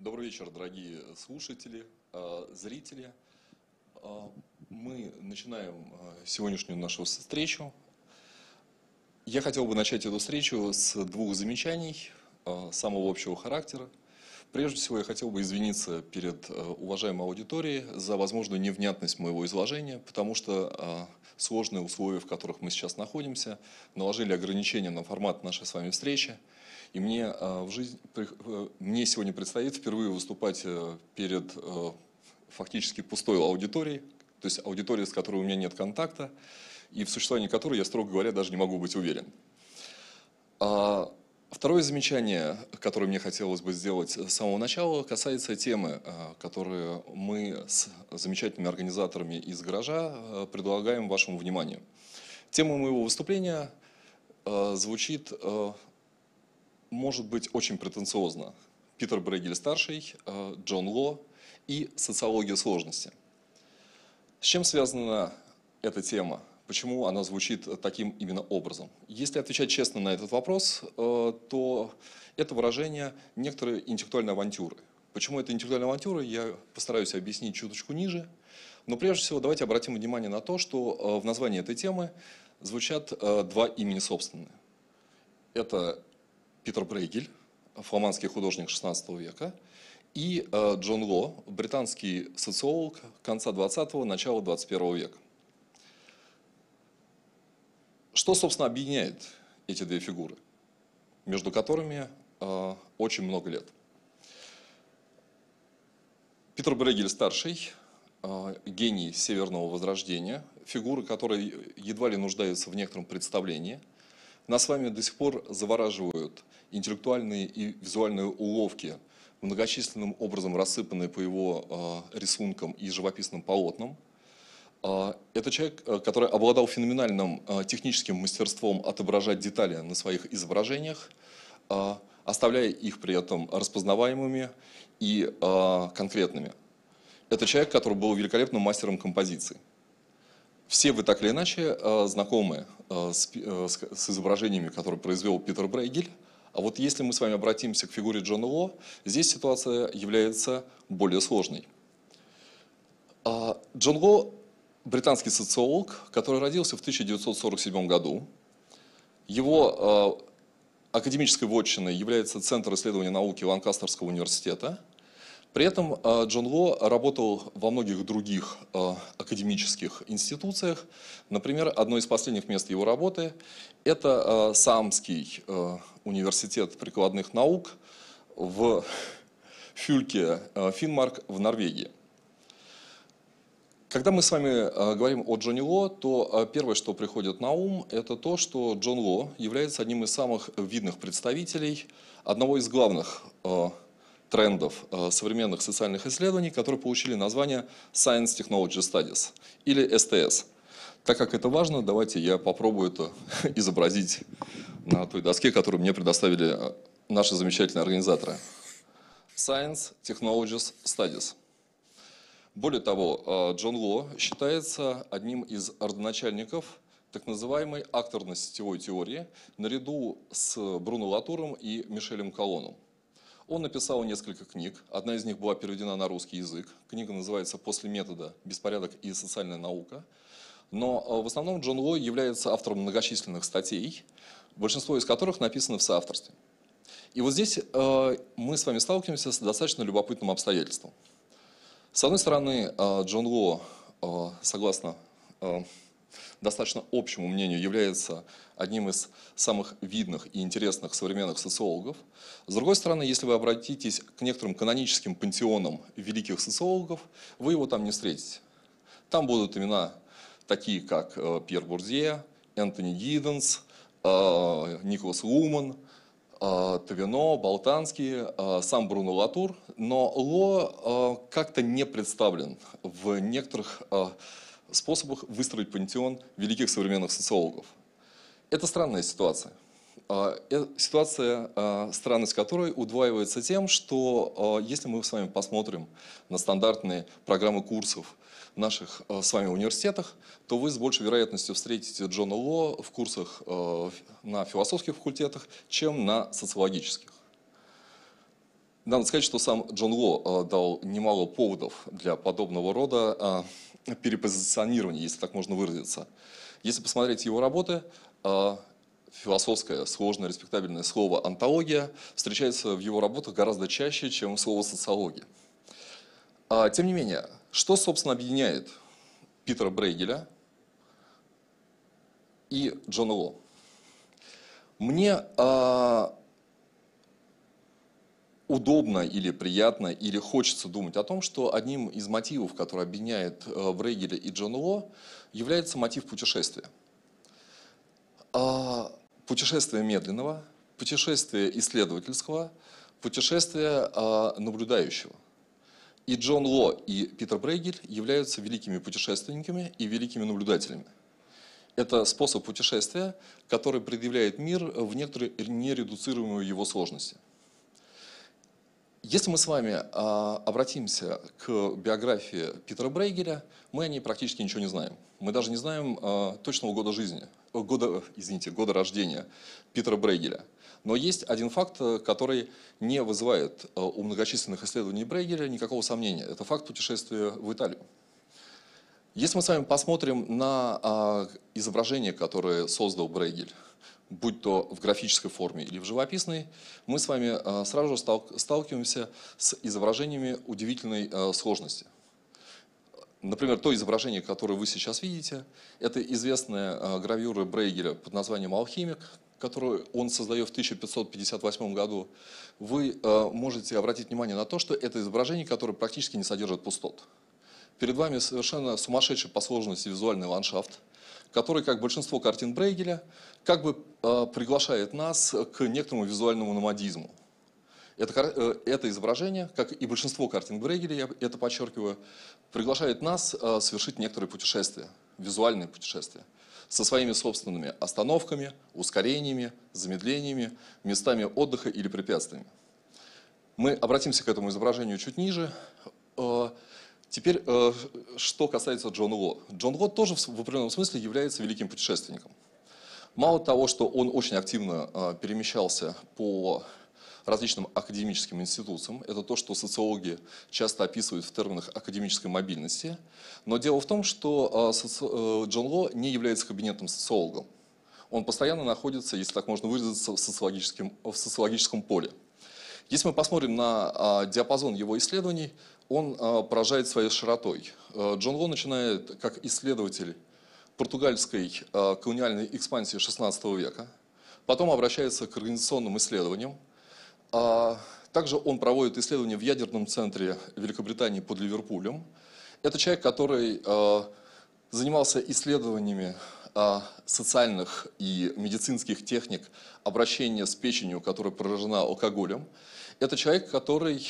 Добрый вечер, дорогие слушатели, э, зрители. Э, мы начинаем э, сегодняшнюю нашу встречу. Я хотел бы начать эту встречу с двух замечаний самого общего характера. Прежде всего, я хотел бы извиниться перед уважаемой аудиторией за возможную невнятность моего изложения, потому что сложные условия, в которых мы сейчас находимся, наложили ограничения на формат нашей с вами встречи – и мне э, в жизнь, э, мне сегодня предстоит впервые выступать э, перед фактически пустой аудиторией, то есть аудиторией, с которой у меня нет контакта, и в существовании которой я, строго говоря, даже не могу быть уверен. А, второе замечание, которое мне хотелось бы сделать с самого начала, касается темы, которую мы с замечательными организаторами из гаража предлагаем вашему вниманию. Тема моего выступления звучит может быть очень претенциозно. Питер Брегель-старший, э, Джон Ло и социология сложности. С чем связана эта тема? Почему она звучит таким именно образом? Если отвечать честно на этот вопрос, э, то это выражение некоторой интеллектуальной авантюры. Почему это интеллектуальная авантюра, я постараюсь объяснить чуточку ниже. Но прежде всего давайте обратим внимание на то, что э, в названии этой темы звучат два имени собственные. Это Питер Брейгель, фламандский художник XVI века, и э, Джон Ло, британский социолог конца 20-го, начала 21 века. Что, собственно, объединяет эти две фигуры, между которыми э, очень много лет? Питер Брегель старший, э, гений Северного Возрождения, фигура, которая едва ли нуждается в некотором представлении – нас с вами до сих пор завораживают интеллектуальные и визуальные уловки, многочисленным образом рассыпанные по его а, рисункам и живописным полотнам. А, это человек, а, который обладал феноменальным техническим мастерством отображать детали на своих изображениях, оставляя их при этом распознаваемыми и конкретными. Это человек, который был великолепным мастером композиции. Все вы так или иначе э, знакомы э, э, с, изображениями, которые произвел Питер Брейгель. А вот если мы с вами обратимся к фигуре Джона Ло, здесь ситуация является более сложной. А, Джон Ло – британский социолог, который родился в 1947 году. Его академической вотчиной является Центр исследования науки Ланкастерского университета – при этом э, Джон Ло работал во многих других э, академических институциях. Например, одно из последних мест его работы – это э, Самский университет прикладных наук в Фюльке, Финмарк в Норвегии. Когда мы с вами говорим о Джонни Ло, то первое, что приходит на ум, это то, что Джон Ло является одним из самых видных представителей одного из главных трендов э, современных социальных исследований, которые получили название Science Technology Studies или STS. Так как это важно, давайте я попробую это изобразить на той доске, которую мне предоставили э, наши замечательные организаторы. Science Technologies Studies. Более того, э, Джон Ло считается одним из родоначальников так называемой акторно-сетевой теории наряду с Бруно Латуром и Мишелем Колоном. Он написал несколько книг, одна из них была переведена на русский язык. Книга называется «После метода. Беспорядок и социальная наука». Но э, в основном Джон Лой является автором многочисленных статей, большинство из которых написано в соавторстве. И вот здесь э, мы с вами сталкиваемся с достаточно любопытным обстоятельством. С одной стороны, э, Джон Ло, согласно достаточно общему мнению, является одним из самых видных и интересных современных социологов. С другой стороны, если вы обратитесь к некоторым каноническим пантеонам великих социологов, вы его там не встретите. Там будут имена такие, как э, Пьер Бурдье, Энтони Гидденс, э, Николас Луман, э, Тавино, Болтанский, сам Бруно Латур, но Ло как-то не представлен в некоторых способах выстроить пантеон великих современных социологов. Это странная ситуация. А, э, ситуация, а, странность которой удваивается тем, что а, если мы с вами посмотрим на стандартные программы курсов наших с вами университетах, то вы с большей вероятностью встретите Джона Ло в курсах на философских факультетах, чем на социологических. Надо сказать, что сам Джон Ло дал немало поводов для подобного рода перепозиционирование, если так можно выразиться. Если посмотреть его работы, а, философское, сложное, респектабельное слово «антология» встречается в его работах гораздо чаще, чем слово «социология». А, тем не менее, что, собственно, объединяет Питера Брейгеля и Джона Ло? Мне а, удобно или приятно, или хочется думать о том, что одним из мотивов, который объединяет Брейгеля э, и Джон Уо, является мотив путешествия. А, путешествие медленного, путешествие исследовательского, путешествие а, наблюдающего. И Джон Ло, и Питер Брейгель являются великими путешественниками и великими наблюдателями. Это способ путешествия, который предъявляет мир в некоторой нередуцируемой его сложности – если мы с вами а, обратимся к биографии Питера Брейгеля, мы о ней практически ничего не знаем. Мы даже не знаем а, точного года жизни, года, извините, года рождения Питера Брейгеля. Но есть один факт, э, который не вызывает э, у многочисленных исследований Брейгеля никакого сомнения. Это факт путешествия в Италию. Если мы с вами посмотрим на а, изображение, которое создал Брейгель, будь то в графической форме или в живописной, мы с вами э, сразу же сталкиваемся с изображениями удивительной э, сложности. Например, то изображение, которое вы сейчас видите, это известная э, гравюра Брейгеля под названием «Алхимик», которую он создает в 1558 году, вы можете обратить внимание на то, что это изображение, которое практически не содержит пустот. Перед вами совершенно сумасшедший по сложности визуальный ландшафт – который, как большинство картин Брейгеля, как бы э, приглашает нас к некоторому визуальному номадизму. Это, э, это изображение, как и большинство картин Брейгеля, я это подчеркиваю, приглашает нас а, совершить некоторые путешествия, визуальные путешествия, со своими собственными остановками, ускорениями, замедлениями, местами отдыха или препятствиями. Мы обратимся к этому изображению чуть ниже. А, Теперь, э, что касается Джона Ло. Джон Ло тоже в определенном смысле является великим путешественником. Мало того, что он очень активно э, перемещался по различным академическим институтам. Это то, что социологи часто описывают в терминах академической мобильности. Но дело в том, что э, Джон Ло не является кабинетным социологом. Он постоянно находится, если так можно выразиться, в социологическом, в социологическом поле. Если мы посмотрим на диапазон его исследований, он а, поражает своей широтой. А, Джон Ло начинает как исследователь португальской а, колониальной экспансии XVI века, потом обращается к организационным исследованиям. Также он проводит исследования в ядерном центре Великобритании под Ливерпулем. Это человек, который занимался исследованиями социальных и медицинских техник обращения с печенью, которая поражена алкоголем. Это человек, который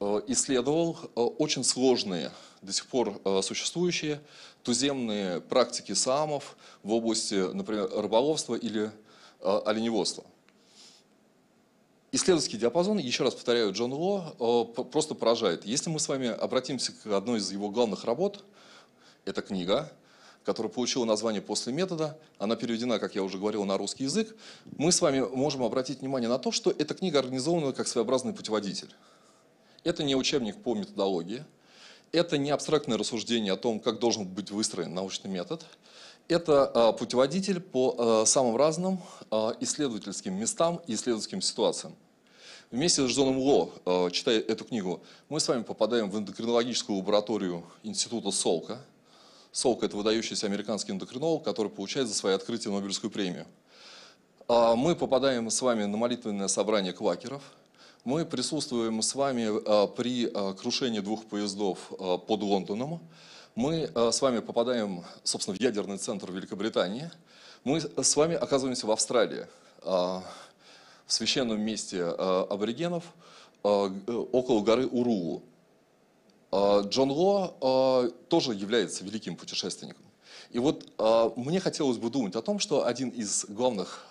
Э, исследовал э, очень сложные, до сих пор э, существующие туземные практики самов в области, например, рыболовства или оленеводства. Исследовательский диапазон, еще раз повторяю, Джон Ло просто поражает. Если мы с вами обратимся к одной из его главных работ, это книга, которая получила название «После метода», она переведена, как я уже говорил, на русский язык, мы с вами можем обратить внимание на то, что эта книга организована как своеобразный путеводитель. Это не учебник по методологии, это не абстрактное рассуждение о том, как должен быть выстроен научный метод, это а, путеводитель по а, самым разным а, исследовательским местам и исследовательским ситуациям. Вместе с Джоном Ло, читая эту книгу, мы с вами попадаем в эндокринологическую лабораторию Института Солка. Солка – это выдающийся американский эндокринолог, который получает за свои открытия Нобелевскую премию. Мы попадаем с вами на молитвенное собрание квакеров – мы присутствуем с вами а, при а, крушении двух поездов а, под Лондоном. Мы с вами попадаем, собственно, в ядерный центр Великобритании. Мы с вами оказываемся в Австралии, в священном месте аборигенов, около горы Урулу. Джон Ло тоже является великим путешественником. И вот мне хотелось бы думать о том, что один из главных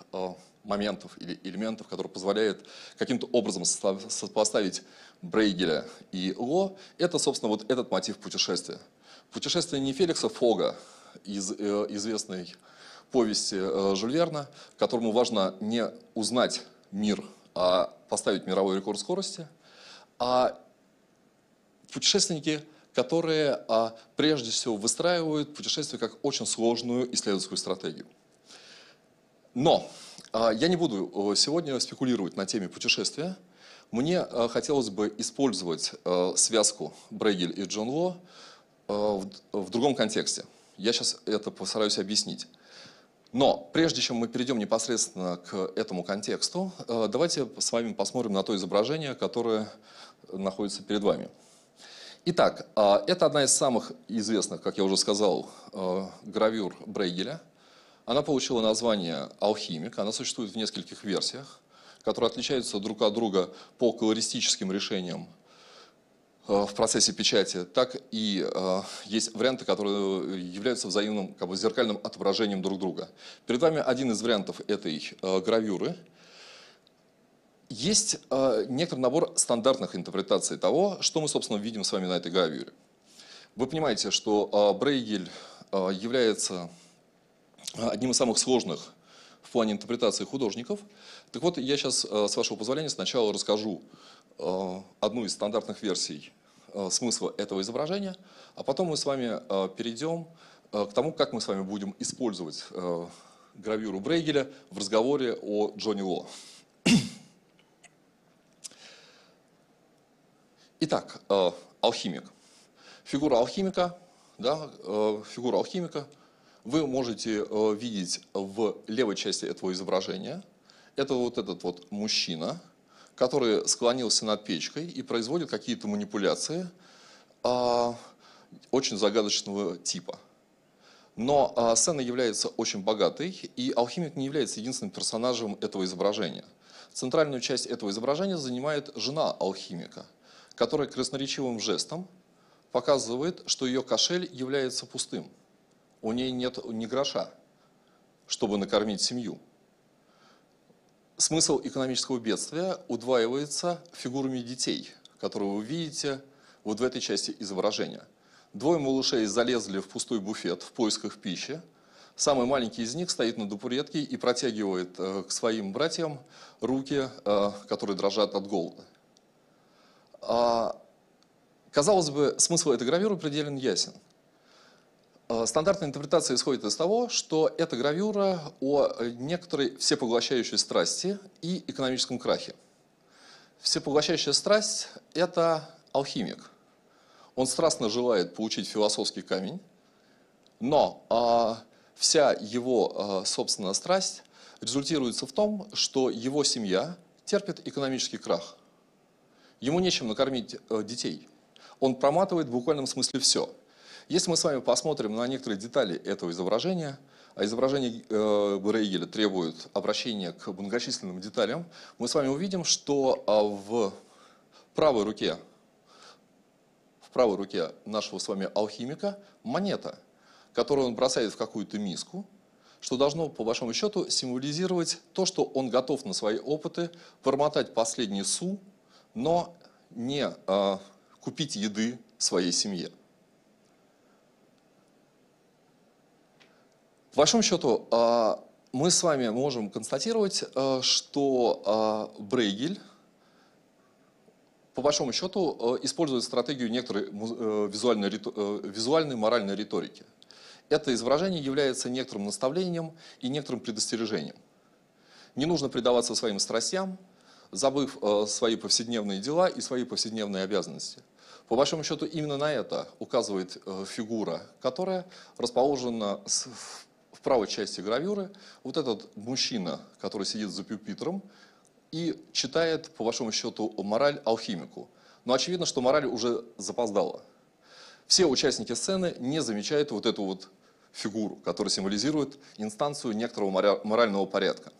моментов или элементов, которые позволяют каким-то образом сопоставить Брейгеля и Ло, это, собственно, вот этот мотив путешествия. Путешествие не Феликса Фога из э, известной повести э, Жюль Верна, которому важно не узнать мир, а поставить мировой рекорд скорости, а путешественники, которые а, прежде всего выстраивают путешествие как очень сложную исследовательскую стратегию. Но а, я не буду сегодня спекулировать на теме путешествия. Мне а, хотелось бы использовать а, связку Брейгель и Джон Ло в другом контексте. Я сейчас это постараюсь объяснить. Но прежде чем мы перейдем непосредственно к этому контексту, давайте с вами посмотрим на то изображение, которое находится перед вами. Итак, это одна из самых известных, как я уже сказал, гравюр Брейгеля – она получила название «Алхимик». Она существует в нескольких версиях, которые отличаются друг от друга по колористическим решениям э, в процессе печати, так и э, есть варианты, которые являются взаимным, как бы зеркальным отображением друг друга. Перед вами один из вариантов этой э, гравюры. Есть э, некоторый набор стандартных интерпретаций того, что мы, собственно, видим с вами на этой гравюре. Вы понимаете, что э, Брейгель э, является Э, одним из самых сложных в плане интерпретации художников. Так вот, я сейчас, э, с вашего позволения, сначала расскажу э, одну из стандартных версий смысла этого изображения, а потом мы с вами перейдем к тому, как мы с вами будем использовать гравюру Брейгеля в разговоре о Джонни Ло. Итак, алхимик. Фигура алхимика, да, фигура алхимика – вы можете э, видеть в левой части этого изображения, это вот этот вот мужчина, который склонился над печкой и производит какие-то манипуляции э, очень загадочного типа. Но э, сцена является очень богатой, и алхимик не является единственным персонажем этого изображения. Центральную часть этого изображения занимает жена алхимика, которая красноречивым жестом показывает, что ее кошель является пустым – у нее нет ни гроша, чтобы накормить семью. Смысл экономического бедствия удваивается фигурами детей, которые вы видите вот в этой части изображения. Двое малышей залезли в пустой буфет в поисках пищи. Самый маленький из них стоит на дупуретке и протягивает э, к своим братьям руки, э, которые дрожат от голода. А, казалось бы, смысл этой гравюры предельно ясен – а, стандартная интерпретация исходит из того, что это гравюра о некоторой всепоглощающей страсти и экономическом крахе. Всепоглощающая страсть – это алхимик. Он страстно желает получить философский камень, но э, вся его э, собственная страсть результируется в том, что его семья терпит экономический крах. Ему нечем накормить э, детей. Он проматывает в буквальном смысле все – если мы с вами посмотрим на некоторые детали этого изображения, а изображение э, Брейгеля требует обращения к многочисленным деталям, мы с вами увидим, что а, в правой руке, в правой руке нашего с вами алхимика монета, которую он бросает в какую-то миску, что должно, по большому счету, символизировать то, что он готов на свои опыты промотать последний су, но не э, купить еды своей семье. В большом счету, а, мы с вами можем констатировать, а, что а, Брейгель по большому счету использует стратегию некоторой э, визуальной, э, визуальной моральной риторики. Это изображение является некоторым наставлением и некоторым предостережением. Не нужно предаваться своим страстям, забыв свои повседневные дела и свои повседневные обязанности. По большому счету именно на это указывает э, фигура, которая расположена в в правой части гравюры вот этот мужчина, который сидит за пюпитром и читает, по вашему счету, мораль алхимику. Но очевидно, что мораль уже запоздала. Все участники сцены не замечают вот эту вот фигуру, которая символизирует инстанцию некоторого морального порядка.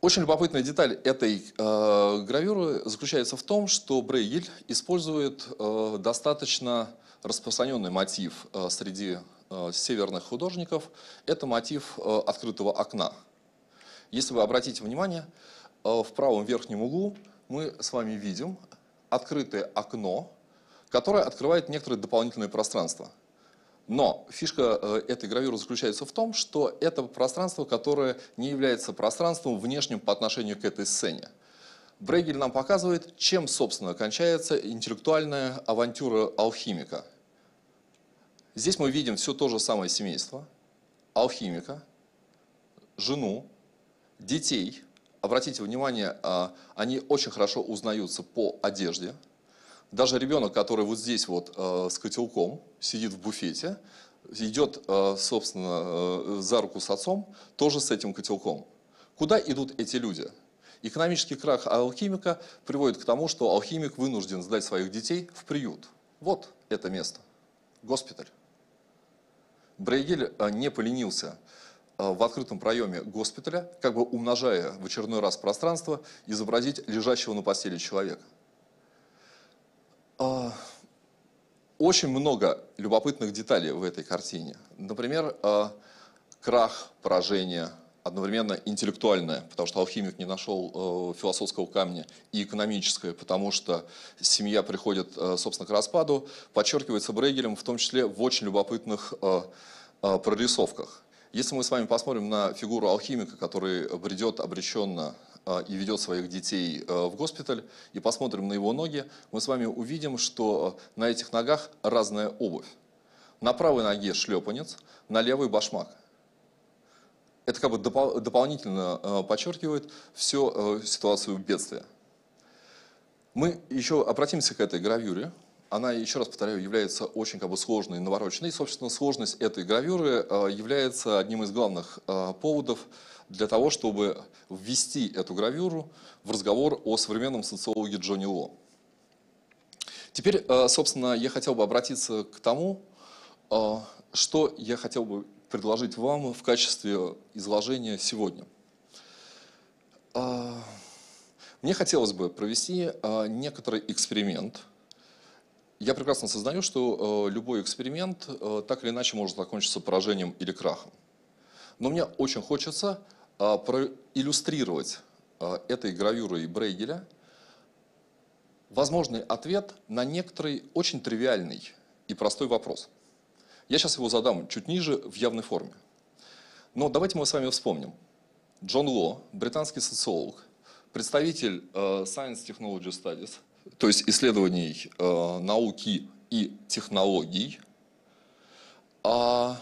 Очень любопытная деталь этой э, гравюры заключается в том, что Брейгель использует э, достаточно распространенный мотив э, среди Э, северных художников, это мотив э, открытого окна. Если вы обратите внимание, э, в правом верхнем углу мы с вами видим открытое окно, которое открывает некоторое дополнительное пространство. Но фишка этой гравюры заключается в том, что это пространство, которое не является пространством внешним по отношению к этой сцене. Брейгель нам показывает, чем, собственно, кончается интеллектуальная авантюра алхимика – Здесь мы видим все то же самое семейство, алхимика, жену, детей. Обратите внимание, а, они очень хорошо узнаются по одежде. Даже ребенок, который вот здесь вот э, с котелком сидит в буфете, идет, э, собственно, э, за руку с отцом, тоже с этим котелком. Куда идут эти люди? Экономический крах алхимика приводит к тому, что алхимик вынужден сдать своих детей в приют. Вот это место. Госпиталь. Брейгель а, не поленился а, в открытом проеме госпиталя, как бы умножая в очередной раз пространство, изобразить лежащего на постели человека. А, очень много любопытных деталей в этой картине. Например, крах, поражение, одновременно интеллектуальное, потому что алхимик не нашел э, философского камня, и экономическое, потому что семья приходит, э, собственно, к распаду, подчеркивается Брейгелем, в том числе в очень любопытных э, э, прорисовках. Если мы с вами посмотрим на фигуру алхимика, который бредет обреченно э, и ведет своих детей э, в госпиталь, и посмотрим на его ноги, мы с вами увидим, что на этих ногах разная обувь. На правой ноге шлепанец, на левой башмак это как бы дополнительно э, подчеркивает всю э, ситуацию бедствия. Мы еще обратимся к этой гравюре. Она, еще раз повторяю, является очень как бы, сложной и навороченной. И, собственно, сложность этой гравюры э, является одним из главных поводов для того, чтобы ввести эту гравюру в разговор о современном социологе Джонни Ло. Теперь, собственно, я хотел бы обратиться к тому, что я хотел бы предложить вам в качестве изложения сегодня. А, мне хотелось бы провести а, некоторый эксперимент. Я прекрасно сознаю, что а, любой эксперимент так или иначе может закончиться поражением или крахом. Но мне очень хочется проиллюстрировать этой гравюрой Брейгеля возможный ответ на некоторый очень тривиальный и простой вопрос – я сейчас его задам чуть ниже в явной форме. Но давайте мы с вами вспомним. Джон Ло, британский социолог, представитель э, Science Technology Studies, то есть исследований э, науки и технологий. А,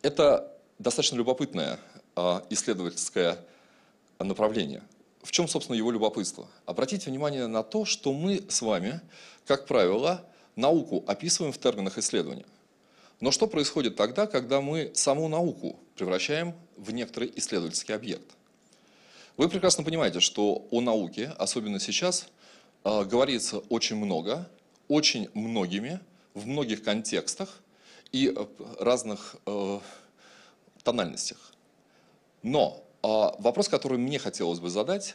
это достаточно любопытное э, исследовательское направление. В чем, собственно, его любопытство? Обратите внимание на то, что мы с вами, как правило, науку описываем в терминах исследования – но что происходит тогда, когда мы саму науку превращаем в некоторый исследовательский объект? Вы прекрасно понимаете, что о науке, особенно сейчас, а, говорится очень много, очень многими, в многих контекстах и а, разных а, тональностях. Но вопрос, который мне хотелось бы задать,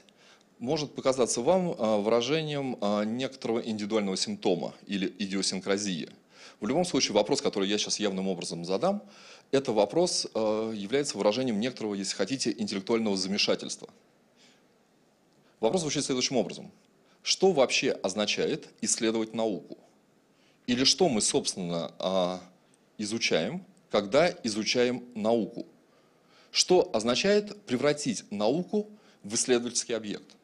может показаться вам выражением некоторого индивидуального симптома или идиосинкразии – в любом случае, вопрос, который я сейчас явным образом задам, это вопрос э, является выражением некоторого, если хотите, интеллектуального замешательства. Вопрос звучит следующим образом. Что вообще означает исследовать науку? Или что мы, собственно, э, изучаем, когда изучаем науку? Что означает превратить науку в исследовательский объект?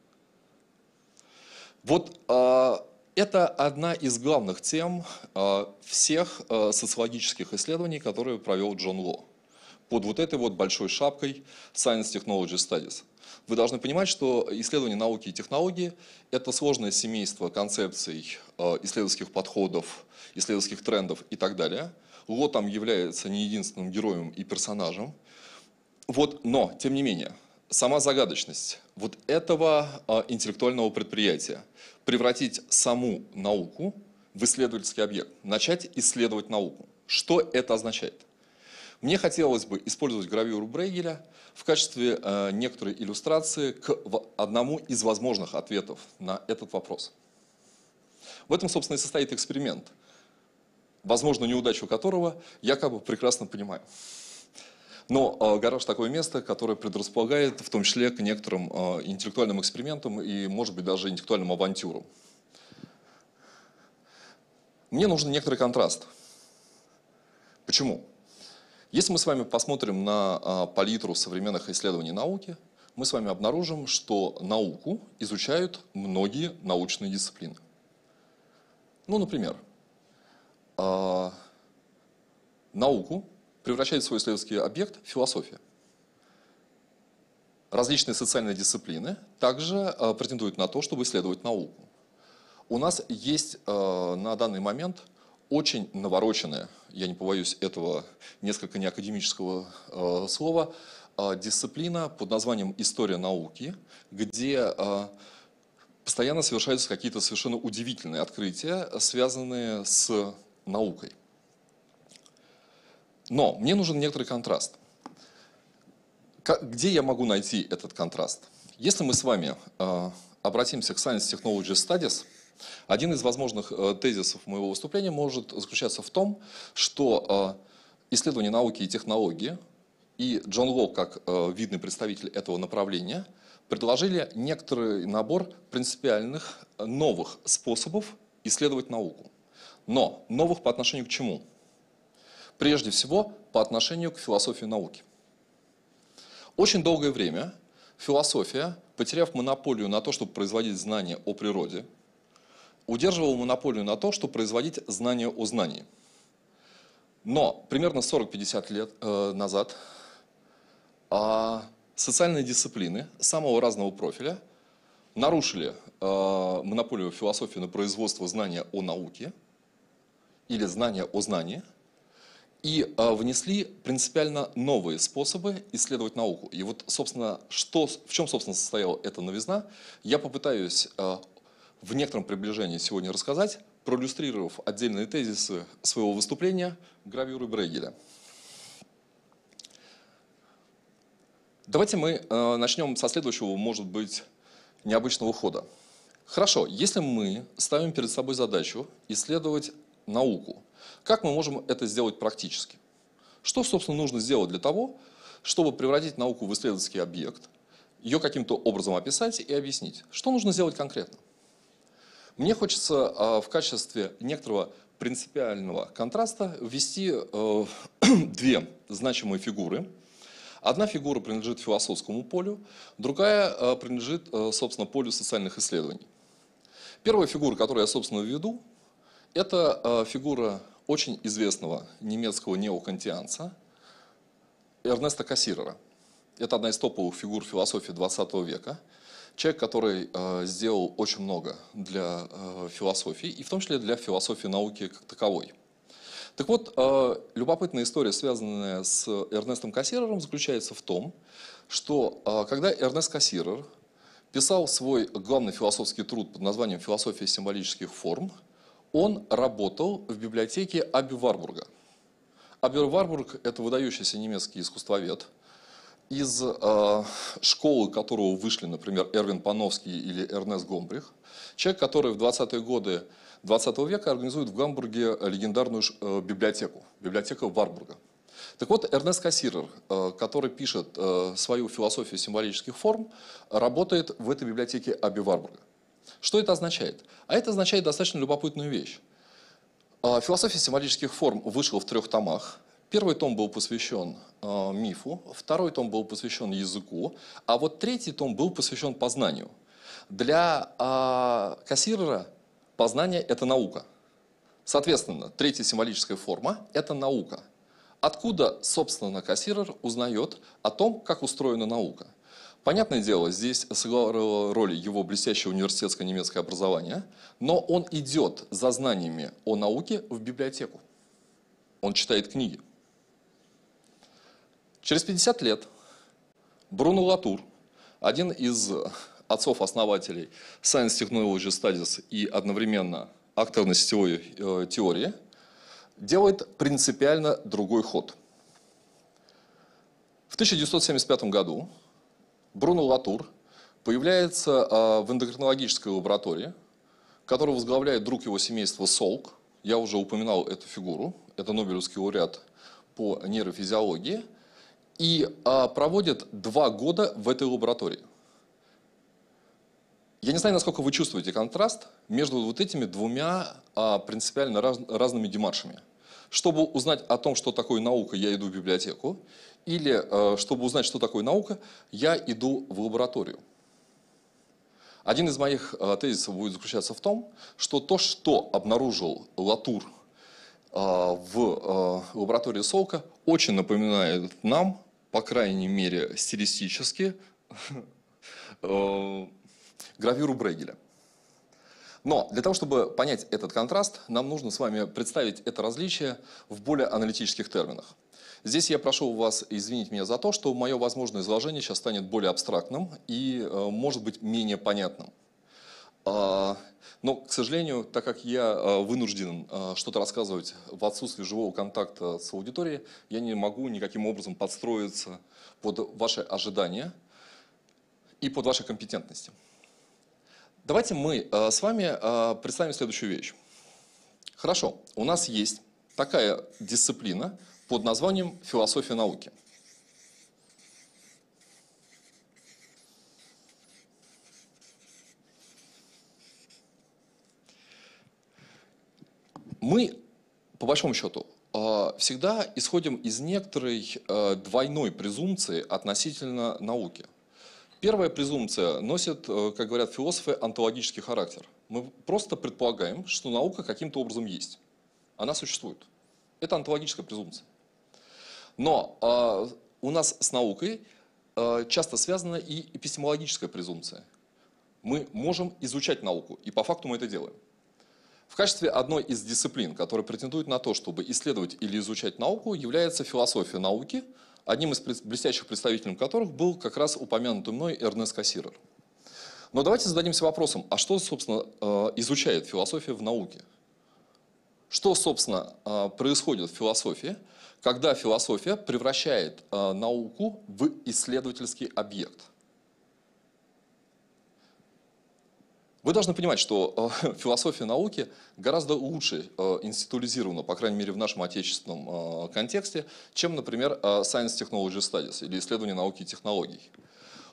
Вот э, это одна из главных тем э, всех э, социологических исследований, которые провел Джон Ло под вот этой вот большой шапкой Science Technology Studies. Вы должны понимать, что исследование науки и технологии – это сложное семейство концепций, э, исследовательских подходов, исследовательских трендов и так далее. Ло там является не единственным героем и персонажем. Вот, но, тем не менее, сама загадочность вот этого а, интеллектуального предприятия. Превратить саму науку в исследовательский объект, начать исследовать науку. Что это означает? Мне хотелось бы использовать гравюру Брейгеля в качестве э, некоторой иллюстрации к в, одному из возможных ответов на этот вопрос. В этом, собственно, и состоит эксперимент, возможно, неудачу которого якобы прекрасно понимаю. Но а, гараж такое место, которое предрасполагает в том числе к некоторым а, интеллектуальным экспериментам и, может быть, даже интеллектуальным авантюрам. Мне нужен некоторый контраст. Почему? Если мы с вами посмотрим на а, палитру современных исследований науки, мы с вами обнаружим, что науку изучают многие научные дисциплины. Ну, например, науку превращает свой исследовательский объект в философию. Различные социальные дисциплины также э, претендуют на то, чтобы исследовать науку. У нас есть э, на данный момент очень навороченная, я не побоюсь этого несколько неакадемического э, слова, дисциплина под названием «История науки», где постоянно совершаются какие-то совершенно удивительные открытия, связанные с наукой. Но мне нужен некоторый контраст. Где я могу найти этот контраст? Если мы с вами э, обратимся к Science Technology Studies, один из возможных э, тезисов моего выступления может заключаться в том, что э, исследования науки и технологии и Джон Лоу, как видный представитель этого направления, предложили некоторый набор принципиальных новых способов исследовать науку. Но новых по отношению к чему? прежде всего по отношению к философии науки. Очень долгое время философия, потеряв монополию на то, чтобы производить знания о природе, удерживала монополию на то, чтобы производить знания о знании. Но примерно 40-50 лет э, назад э, социальные дисциплины самого разного профиля нарушили э, монополию философии на производство знания о науке или знания о знании – и а, внесли принципиально новые способы исследовать науку. И вот, собственно, что, в чем, собственно, состояла эта новизна, я попытаюсь а, в некотором приближении сегодня рассказать, проиллюстрировав отдельные тезисы своего выступления гравюры Брейгеля. Давайте мы э, а, начнем со следующего, может быть, необычного хода. Хорошо, если мы ставим перед собой задачу исследовать науку – как мы можем это сделать практически? Что, собственно, нужно сделать для того, чтобы превратить науку в исследовательский объект, ее каким-то образом описать и объяснить? Что нужно сделать конкретно? Мне хочется а, в качестве некоторого принципиального контраста ввести э, две значимые фигуры. Одна фигура принадлежит философскому полю, другая э, принадлежит, э, собственно, полю социальных исследований. Первая фигура, которую я, собственно, введу, это фигура очень известного немецкого неокантианца Эрнеста Кассирера. Это одна из топовых фигур философии 20 века. Человек, который э, сделал очень много для э, философии, и в том числе для философии науки как таковой. Так вот, э, любопытная история, связанная с Эрнестом Кассирером, заключается в том, что э, когда Эрнест Кассирер писал свой главный философский труд под названием «Философия символических форм», он работал в библиотеке Аби Варбурга. Аби Варбург – это выдающийся немецкий искусствовед, из э, школы которого вышли, например, Эрвин Пановский или Эрнест Гомбрих. Человек, который в 20-е годы 20 века организует в Гамбурге легендарную э, библиотеку, библиотека Варбурга. Так вот, Эрнест Кассирер, э, который пишет э, свою философию символических форм, работает в этой библиотеке Аби Варбурга. Что это означает? А это означает достаточно любопытную вещь. А, Философия символических форм вышла в трех томах. Первый том был посвящен а, мифу, второй том был посвящен языку, а вот третий том был посвящен познанию. Для а, кассира познание – это наука. Соответственно, третья символическая форма – это наука. Откуда, собственно, кассир узнает о том, как устроена наука – Понятное дело, здесь сыграла роль его блестящее университетское немецкое образование, но он идет за знаниями о науке в библиотеку. Он читает книги. Через 50 лет Бруно Латур, один из отцов-основателей Science Technology Studies и одновременно актор на сетевой э, теории, делает принципиально другой ход. В 1975 году Бруно Латур появляется а, в эндокринологической лаборатории, которую возглавляет друг его семейства Солк. Я уже упоминал эту фигуру. Это Нобелевский лауреат по нейрофизиологии. И а, проводит два года в этой лаборатории. Я не знаю, насколько вы чувствуете контраст между вот этими двумя а, принципиально разными демаршами. Чтобы узнать о том, что такое наука, я иду в библиотеку. Или, э, чтобы узнать, что такое наука, я иду в лабораторию. Один из моих э, тезисов будет заключаться в том, что то, что обнаружил Латур э, в лаборатории Солка, очень напоминает нам, по крайней мере, стилистически, гравюру Брегеля. Но для того, чтобы понять этот контраст, нам нужно с вами представить это различие в более аналитических терминах. Здесь я прошу вас извинить меня за то, что мое возможное изложение сейчас станет более абстрактным и, э, может быть, менее понятным. А, но, к сожалению, так как я э, вынужден э, что-то рассказывать в отсутствии живого контакта с аудиторией, я не могу никаким образом подстроиться под ваши ожидания и под ваши компетентности. Давайте мы с вами представим следующую вещь. Хорошо, у нас есть такая дисциплина, под названием «Философия науки». Мы, по большому счету, э, всегда исходим из некоторой э, двойной презумпции относительно науки. Первая презумпция носит, э, как говорят философы, онтологический характер. Мы просто предполагаем, что наука каким-то образом есть. Она существует. Это онтологическая презумпция. Но э, у нас с наукой э, часто связана и эпистемологическая презумпция. Мы можем изучать науку, и по факту мы это делаем. В качестве одной из дисциплин, которая претендует на то, чтобы исследовать или изучать науку, является философия науки, одним из блестящих представителей, которых был как раз упомянутый мной Эрнест Кассирер. Но давайте зададимся вопросом, а что, собственно, а, изучает философия в науке? Что, собственно, происходит в философии – когда философия превращает э, науку в исследовательский объект. Вы должны понимать, что э, философия науки гораздо лучше э, институализирована, по крайней мере в нашем отечественном э, контексте, чем, например, э, Science Technology Studies или исследование науки и технологий.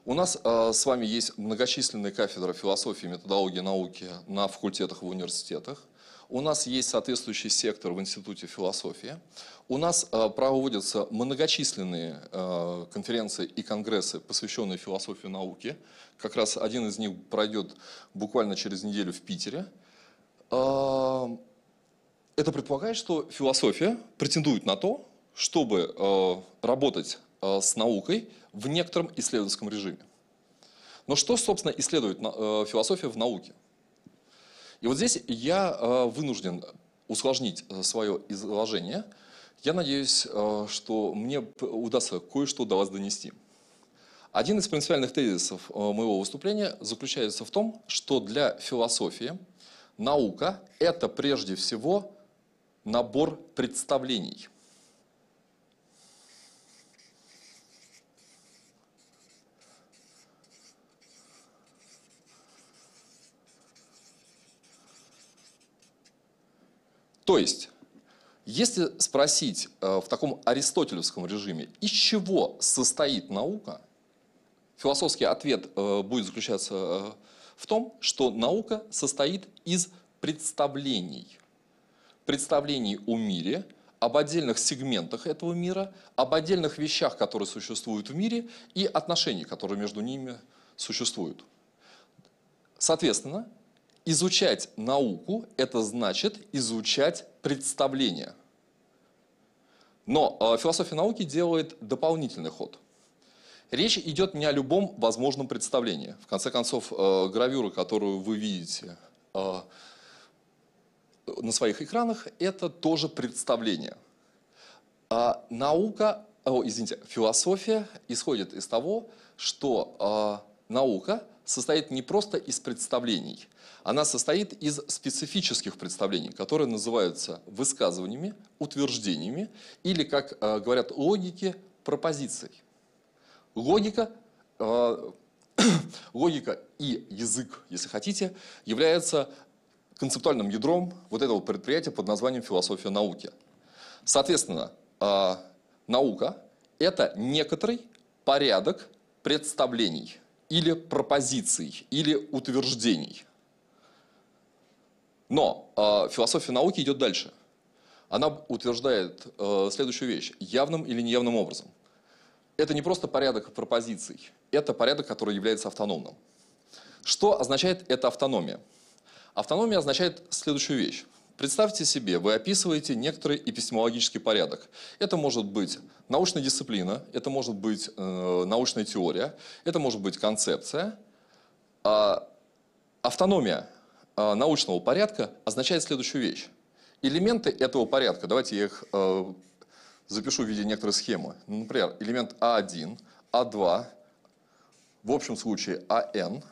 У нас э, с вами есть многочисленные кафедры философии и методологии науки на факультетах в университетах. У нас есть соответствующий сектор в Институте философии. У нас э, проводятся многочисленные э, конференции и конгрессы, посвященные философии науки. Как раз один из них пройдет буквально через неделю в Питере. Э, это предполагает, что философия претендует на то, чтобы работать с наукой в некотором исследовательском режиме. Но что, собственно, исследует философия в науке? И вот здесь я э, вынужден усложнить э, свое изложение. Я надеюсь, э, что мне удастся кое-что до вас донести. Один из принципиальных тезисов моего выступления заключается в том, что для философии наука – это прежде всего набор представлений – То есть, если спросить э, в таком аристотелевском режиме, из чего состоит наука, философский ответ э, будет заключаться э, в том, что наука состоит из представлений. Представлений о мире, об отдельных сегментах этого мира, об отдельных вещах, которые существуют в мире, и отношений, которые между ними существуют. Соответственно, Изучать науку – это значит изучать представление. Но э, философия науки делает дополнительный ход. Речь идет не о любом возможном представлении. В конце концов, э, гравюра, которую вы видите э, на своих экранах, это тоже представление. А наука, о, извините, философия исходит из того, что наука – состоит не просто из представлений, она состоит из специфических представлений, которые называются высказываниями, утверждениями или, как э, говорят логики, пропозицией. Логика, э, логика и язык, если хотите, являются концептуальным ядром вот этого предприятия под названием философия науки. Соответственно, э, наука – это некоторый порядок представлений – или пропозиций, или утверждений. Но э, философия науки идет дальше. Она утверждает э, следующую вещь явным или неявным образом. Это не просто порядок пропозиций, это порядок, который является автономным. Что означает эта автономия? Автономия означает следующую вещь. Представьте себе, вы описываете некоторый эпистемологический порядок. Это может быть научная дисциплина, это может быть э, научная теория, это может быть концепция. А автономия э, научного порядка означает следующую вещь. Элементы этого порядка, давайте я их э, запишу в виде некоторой схемы. Например, элемент А1, А2, в общем случае АН.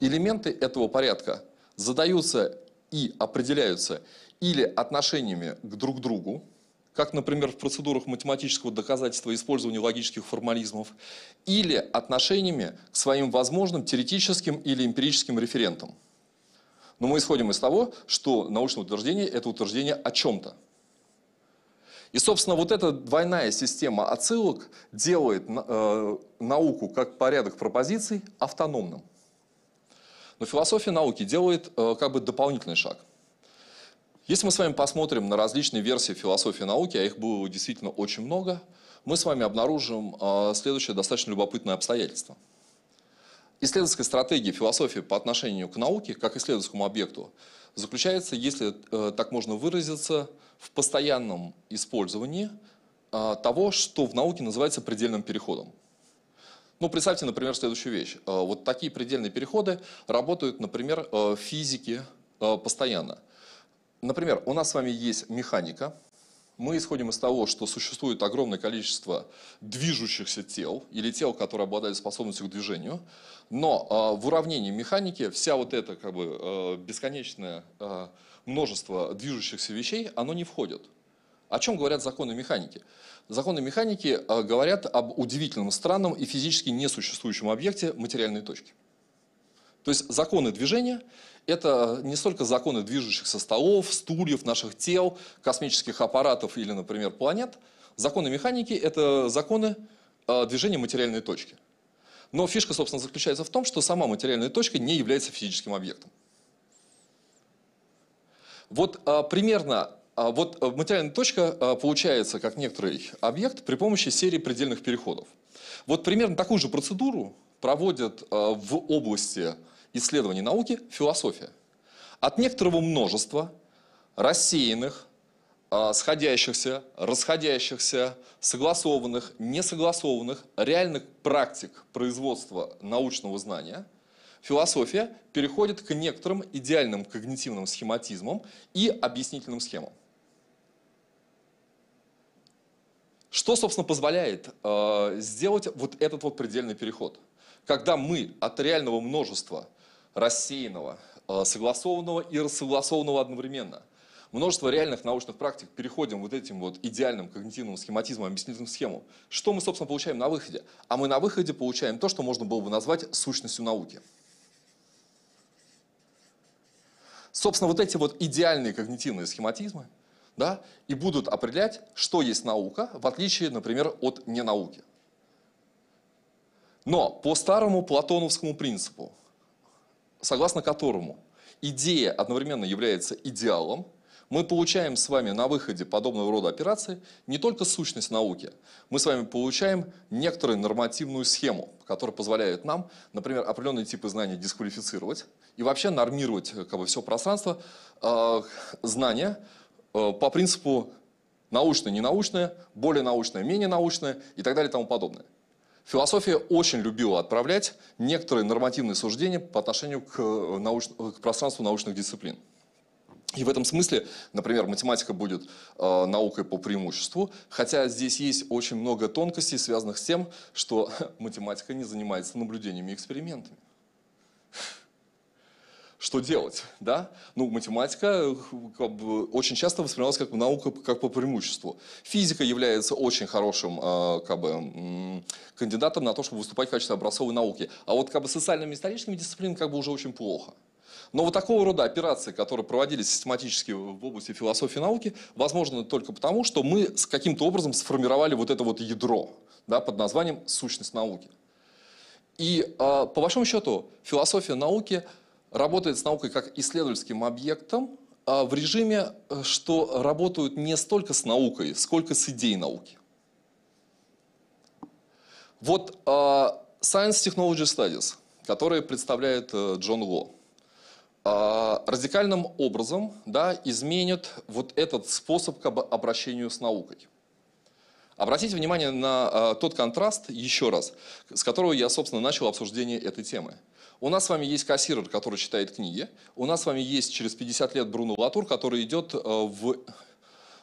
Элементы этого порядка задаются и определяются или отношениями к друг другу, как, например, в процедурах математического доказательства использования логических формализмов, или отношениями к своим возможным теоретическим или эмпирическим референтам. Но мы исходим из того, что научное утверждение – это утверждение о чем-то. И, собственно, вот эта двойная система отсылок делает э, науку как порядок пропозиций автономным. Но философия науки делает э, как бы дополнительный шаг. Если мы с вами посмотрим на различные версии философии науки, а их было действительно очень много, мы с вами обнаружим э, следующее достаточно любопытное обстоятельство. Исследовательская стратегия философии по отношению к науке, как исследовательскому объекту, заключается, если э, так можно выразиться, в постоянном использовании того, что в науке называется предельным переходом. Ну, представьте, например, следующую вещь. Э, вот такие предельные переходы работают, например, э, в физике э, постоянно. Например, у нас с вами есть механика. Мы исходим из того, что существует огромное количество движущихся тел или тел, которые обладали способностью к движению. Но в уравнении механики вся вот эта как бы бесконечное множество движущихся вещей, оно не входит. О чем говорят законы механики? Законы механики э, говорят об удивительном, странном и физически несуществующем объекте материальной точки. То есть законы движения – это э, не столько законы движущихся столов, стульев, наших тел, космических аппаратов или, например, планет. Законы механики – это законы э, движения материальной точки. Но фишка, собственно, заключается в том, что сама материальная точка не является физическим объектом. Вот а, примерно а вот э, материальная точка э, получается как некоторый объект при помощи серии предельных переходов. Вот примерно такую же процедуру проводят э, в области исследований науки философия. От некоторого множества рассеянных, сходящихся, расходящихся, согласованных, несогласованных, реальных практик производства научного знания – философия переходит к некоторым идеальным когнитивным схематизмам и объяснительным схемам. Что, собственно, позволяет э, сделать вот этот вот предельный переход? Когда мы от реального множества рассеянного, э, согласованного и рассогласованного одновременно, множество реальных научных практик переходим вот этим вот идеальным когнитивным схематизмом, объяснительным схему, что мы, собственно, получаем на выходе? А мы на выходе получаем то, что можно было бы назвать сущностью науки. Собственно, вот эти вот идеальные когнитивные схематизмы – да, и будут определять, что есть наука, в отличие, например, от ненауки. Но по старому платоновскому принципу, согласно которому идея одновременно является идеалом, мы получаем с вами на выходе подобного рода операции не только сущность науки, мы с вами получаем некоторую нормативную схему, которая позволяет нам, например, определенные типы знаний дисквалифицировать и вообще нормировать э, как бы, все пространство э, знания Э, по принципу научное, ненаучное, более научное, менее научное и так далее и тому подобное. Философия очень любила отправлять некоторые нормативные суждения по отношению к, э, науч... к пространству научных дисциплин. И в этом смысле, например, математика будет э, наукой по преимуществу, хотя здесь есть очень много тонкостей, связанных с тем, что математика не занимается наблюдениями и экспериментами что делать, да? Ну, математика как бы, очень часто воспринималась как наука, как по преимуществу. Физика является очень хорошим э, как бы, кандидатом на то, чтобы выступать в качестве образцовой науки. А вот как бы социальными и историческими дисциплинами как бы уже очень плохо. Но вот такого рода операции, которые проводились систематически в области философии и науки, возможно только потому, что мы с каким-то образом сформировали вот это вот ядро да, под названием «сущность науки». И э, по большому счету философия науки – работает с наукой как исследовательским объектом а, в режиме, э, что работают не столько с наукой, сколько с идеей науки. Вот а, Science Technology Studies, который представляет э, Джон Ло, а, радикальным образом да, изменит вот этот способ к обращению с наукой. Обратите внимание на тот контраст еще раз, с которого я, собственно, начал обсуждение этой темы – у нас с вами есть кассир, который читает книги. У нас с вами есть через 50 лет Бруно Латур, который идет э, в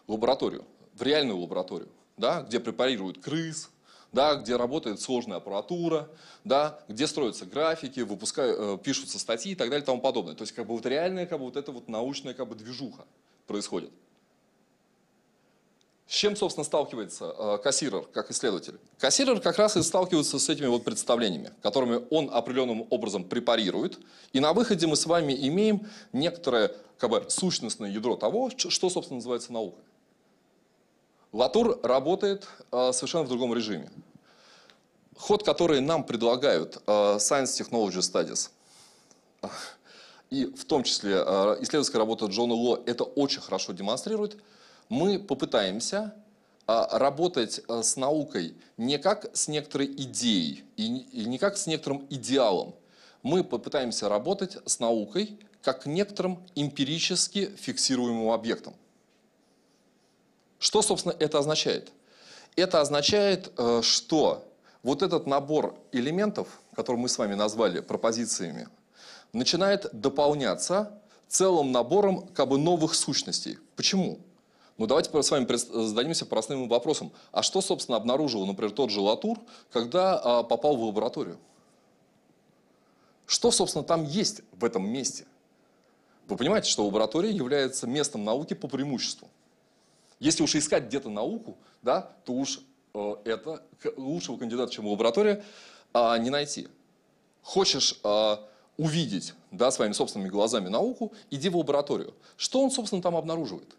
лабораторию, в реальную лабораторию, да, где препарируют крыс, да, где работает сложная аппаратура, да, где строятся графики, выпускают, э, пишутся статьи и так далее и тому подобное. То есть как бы вот реальная как бы вот эта вот научная как бы движуха происходит. С чем, собственно, сталкивается э, кассирер как исследователь? Кассирер как раз и сталкивается с этими вот представлениями, которыми он определенным образом препарирует. И на выходе мы с вами имеем некоторое как бы, сущностное ядро того, что, собственно, называется наукой. Латур работает э, совершенно в другом режиме. Ход, который нам предлагают э, Science Technology Studies, и в том числе э, исследовательская работа Джона Ло, это очень хорошо демонстрирует – мы попытаемся а, работать э, с наукой не как с некоторой идеей и не как с некоторым идеалом. Мы попытаемся работать с наукой как некоторым эмпирически фиксируемым объектом. Что, собственно, это означает? Это означает, э, что вот этот набор элементов, который мы с вами назвали пропозициями, начинает дополняться целым набором как бы новых сущностей. Почему? Ну, давайте с вами зададимся простым вопросом. А что, собственно, обнаружил, например, тот же Латур, когда а, попал в лабораторию? Что, собственно, там есть в этом месте? Вы понимаете, что лаборатория является местом науки по преимуществу. Если уж искать где-то науку, да, то уж э, это лучшего кандидата, чем лаборатория, э, не найти. Хочешь э, увидеть да, своими собственными глазами науку, иди в лабораторию. Что он, собственно, там обнаруживает?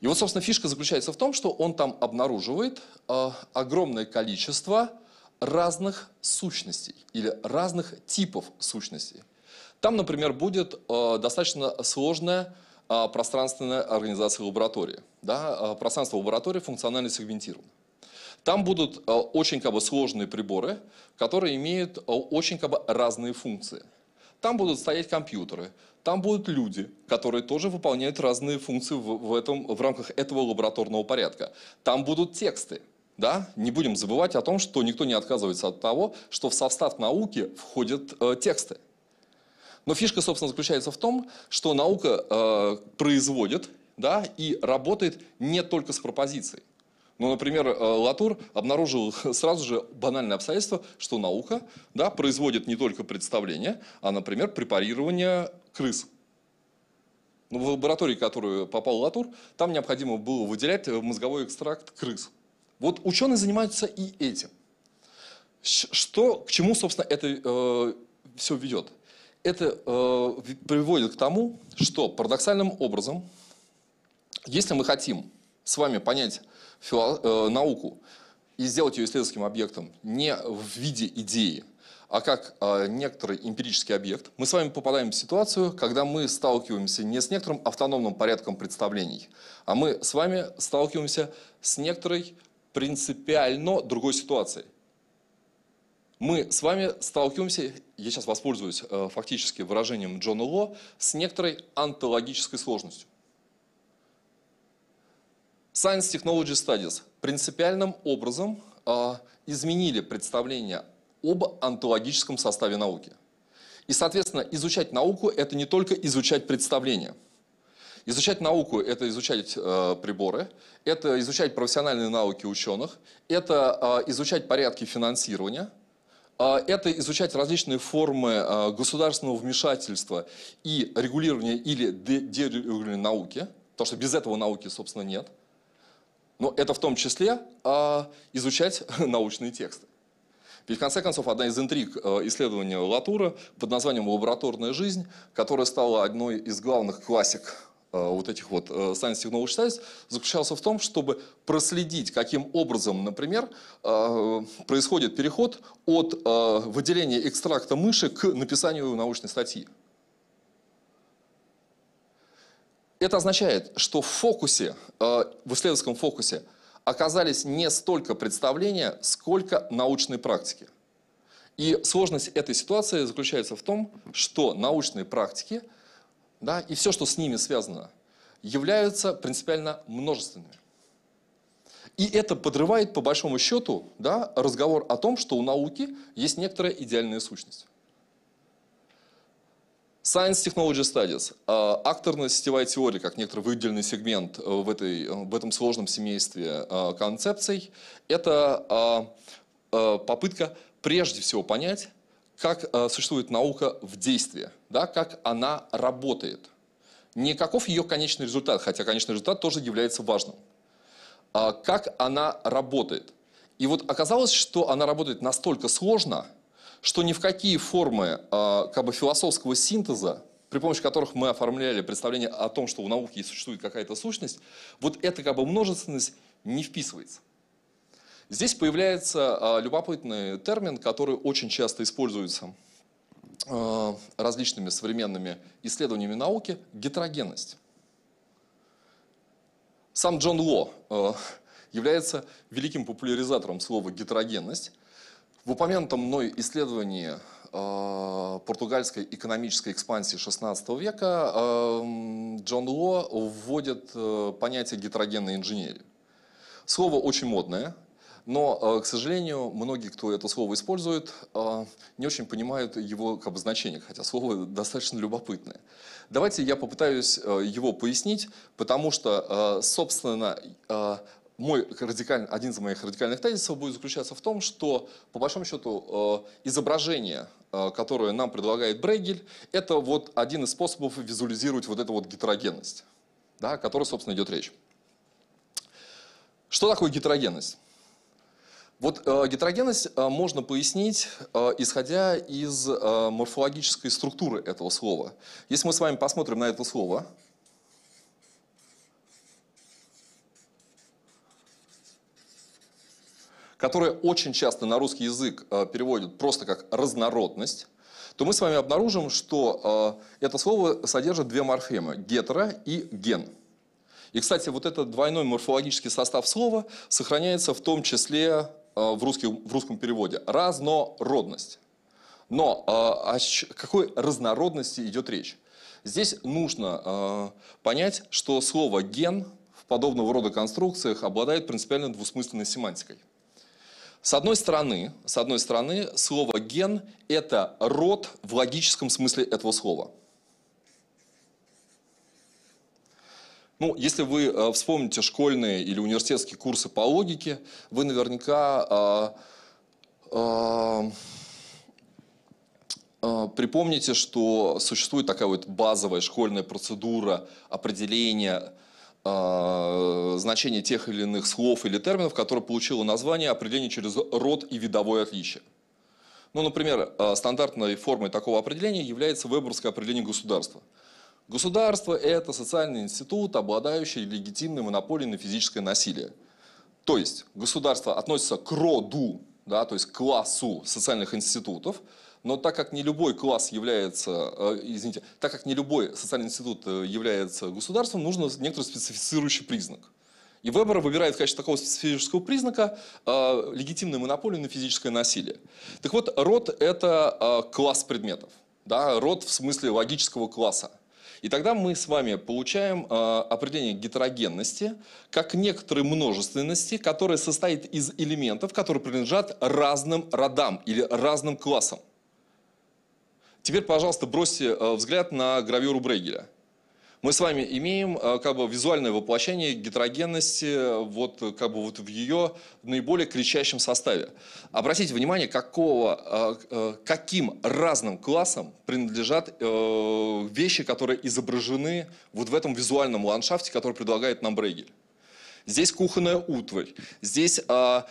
И вот, собственно, фишка заключается в том, что он там обнаруживает э, огромное количество разных сущностей или разных типов сущностей. Там, например, будет э, достаточно сложная э, пространственная организация лаборатории. Да? Э, пространство лаборатории функционально сегментировано. Там будут э, очень как бы, сложные приборы, которые имеют э, очень как бы, разные функции – там будут стоять компьютеры, там будут люди, которые тоже выполняют разные функции в, в, этом, в рамках этого лабораторного порядка. Там будут тексты. Да? Не будем забывать о том, что никто не отказывается от того, что в состав науки входят э, тексты. Но фишка, собственно, заключается в том, что наука э, производит да, и работает не только с пропозицией. Но, ну, например, э, Латур обнаружил сразу же банальное обстоятельство, что наука да, производит не только представление, а, например, препарирование крыс. Ну, в лаборатории, в которую попал Латур, там необходимо было выделять э, мозговой экстракт крыс. Вот ученые занимаются и этим. Что, к чему, собственно, это э, все ведет? Это э, приводит к тому, что парадоксальным образом, если мы хотим с вами понять Э, науку и сделать ее исследовательским объектом не в виде идеи, а как э, некоторый эмпирический объект, мы с вами попадаем в ситуацию, когда мы сталкиваемся не с некоторым автономным порядком представлений, а мы с вами сталкиваемся с некоторой принципиально другой ситуацией. Мы с вами сталкиваемся, я сейчас воспользуюсь э, фактически выражением Джона Ло, с некоторой антологической сложностью. Science Technology Studies принципиальным образом э, изменили представление об онтологическом составе науки. И, соответственно, изучать науку – это не только изучать представления. Изучать науку – это изучать э, приборы, это изучать профессиональные науки ученых, это э, изучать порядки финансирования, э, это изучать различные формы э, государственного вмешательства и регулирования или дерегулирования науки, потому что без этого науки, собственно, нет – но это в том числе а, изучать научные тексты. Ведь, в конце концов, одна из интриг э, исследования Латура под названием «Лабораторная жизнь», которая стала одной из главных классик э, вот этих вот э, science signal studies заключался в том, чтобы проследить, каким образом, например, происходит переход от выделения экстракта мыши к написанию научной статьи. Это означает, что в фокусе, э, в исследовательском фокусе, оказались не столько представления, сколько научные практики. И сложность этой ситуации заключается в том, что научные практики да, и все, что с ними связано, являются принципиально множественными. И это подрывает, по большому счету, да, разговор о том, что у науки есть некоторая идеальная сущность. Science Technology Studies а, – акторная сетевая теория, как некоторый выделенный сегмент э, в, этой, э, в этом сложном семействе а, концепций. Это а, попытка прежде всего понять, как э, существует наука в действии, да, как она работает. Не каков ее конечный результат, хотя конечный результат тоже является важным. как она работает. И вот оказалось, что она работает настолько сложно – что ни в какие формы а, как бы философского синтеза, при помощи которых мы оформляли представление о том, что у науки существует какая-то сущность, вот эта как бы множественность не вписывается. Здесь появляется а, любопытный термин, который очень часто используется а, различными современными исследованиями науки – гетерогенность. Сам Джон Ло является великим популяризатором слова «гетерогенность», в упомянутом мной исследовании э, португальской экономической экспансии XVI века эм, Джон Ло вводит э, понятие гетерогенной инженерии. Слово очень модное, но, э, к сожалению, многие, кто это слово использует, не очень понимают его как бы, значение, хотя слово достаточно любопытное. Давайте я попытаюсь его пояснить, потому что, собственно, мой радикаль... один из моих радикальных тезисов будет заключаться в том, что, по большому счету, э, изображение, э, которое нам предлагает Брегель, это вот один из способов визуализировать вот эту вот гетерогенность, да, о которой, собственно, идет речь. Что такое гетерогенность? Вот э, гетерогенность можно пояснить, исходя из морфологической структуры этого слова. Если мы с вами посмотрим на это слово, которое очень часто на русский язык э, переводят просто как «разнородность», то мы с вами обнаружим, что э, это слово содержит две морфемы – гетера и ген. И, кстати, вот этот двойной морфологический состав слова сохраняется в том числе э, в, русском, в русском переводе – разнородность. Но о какой разнородности идет речь? Здесь нужно понять, что слово «ген» в подобного рода конструкциях обладает принципиально двусмысленной семантикой. С одной стороны, с одной стороны, слово ген – это род в логическом смысле этого слова. Ну, если вы э, вспомните школьные или университетские курсы по логике, вы наверняка э, э, э припомните, что существует такая вот базовая школьная процедура определения э, значение тех или иных слов или терминов, которое получило название определение через род и видовое отличие. Ну, например, э, стандартной формой такого определения является выборское определение государства. Государство – это социальный институт, обладающий легитимной монополией на физическое насилие. То есть государство относится к роду, да, то есть к классу социальных институтов, но так как не любой класс является, э, извините, так как не любой социальный институт э, является государством, нужно некоторый специфицирующий признак. И Вебера выбирает в качестве такого специфического признака э, легитимную монополию на физическое насилие. Так вот, род – это э, класс предметов. Да, род в смысле логического класса. И тогда мы с вами получаем э, определение гетерогенности как некоторой множественности, которая состоит из элементов, которые принадлежат разным родам или разным классам. Теперь, пожалуйста, бросьте э, взгляд на гравюру Брейгеля. Мы с вами имеем э, как бы визуальное воплощение гетерогенности э, вот как бы вот в ее наиболее кричащем составе. Обратите внимание, какого, каким разным классам принадлежат вещи, которые изображены вот в этом визуальном ландшафте, который предлагает нам Брейгель. Здесь кухонная утварь, здесь а,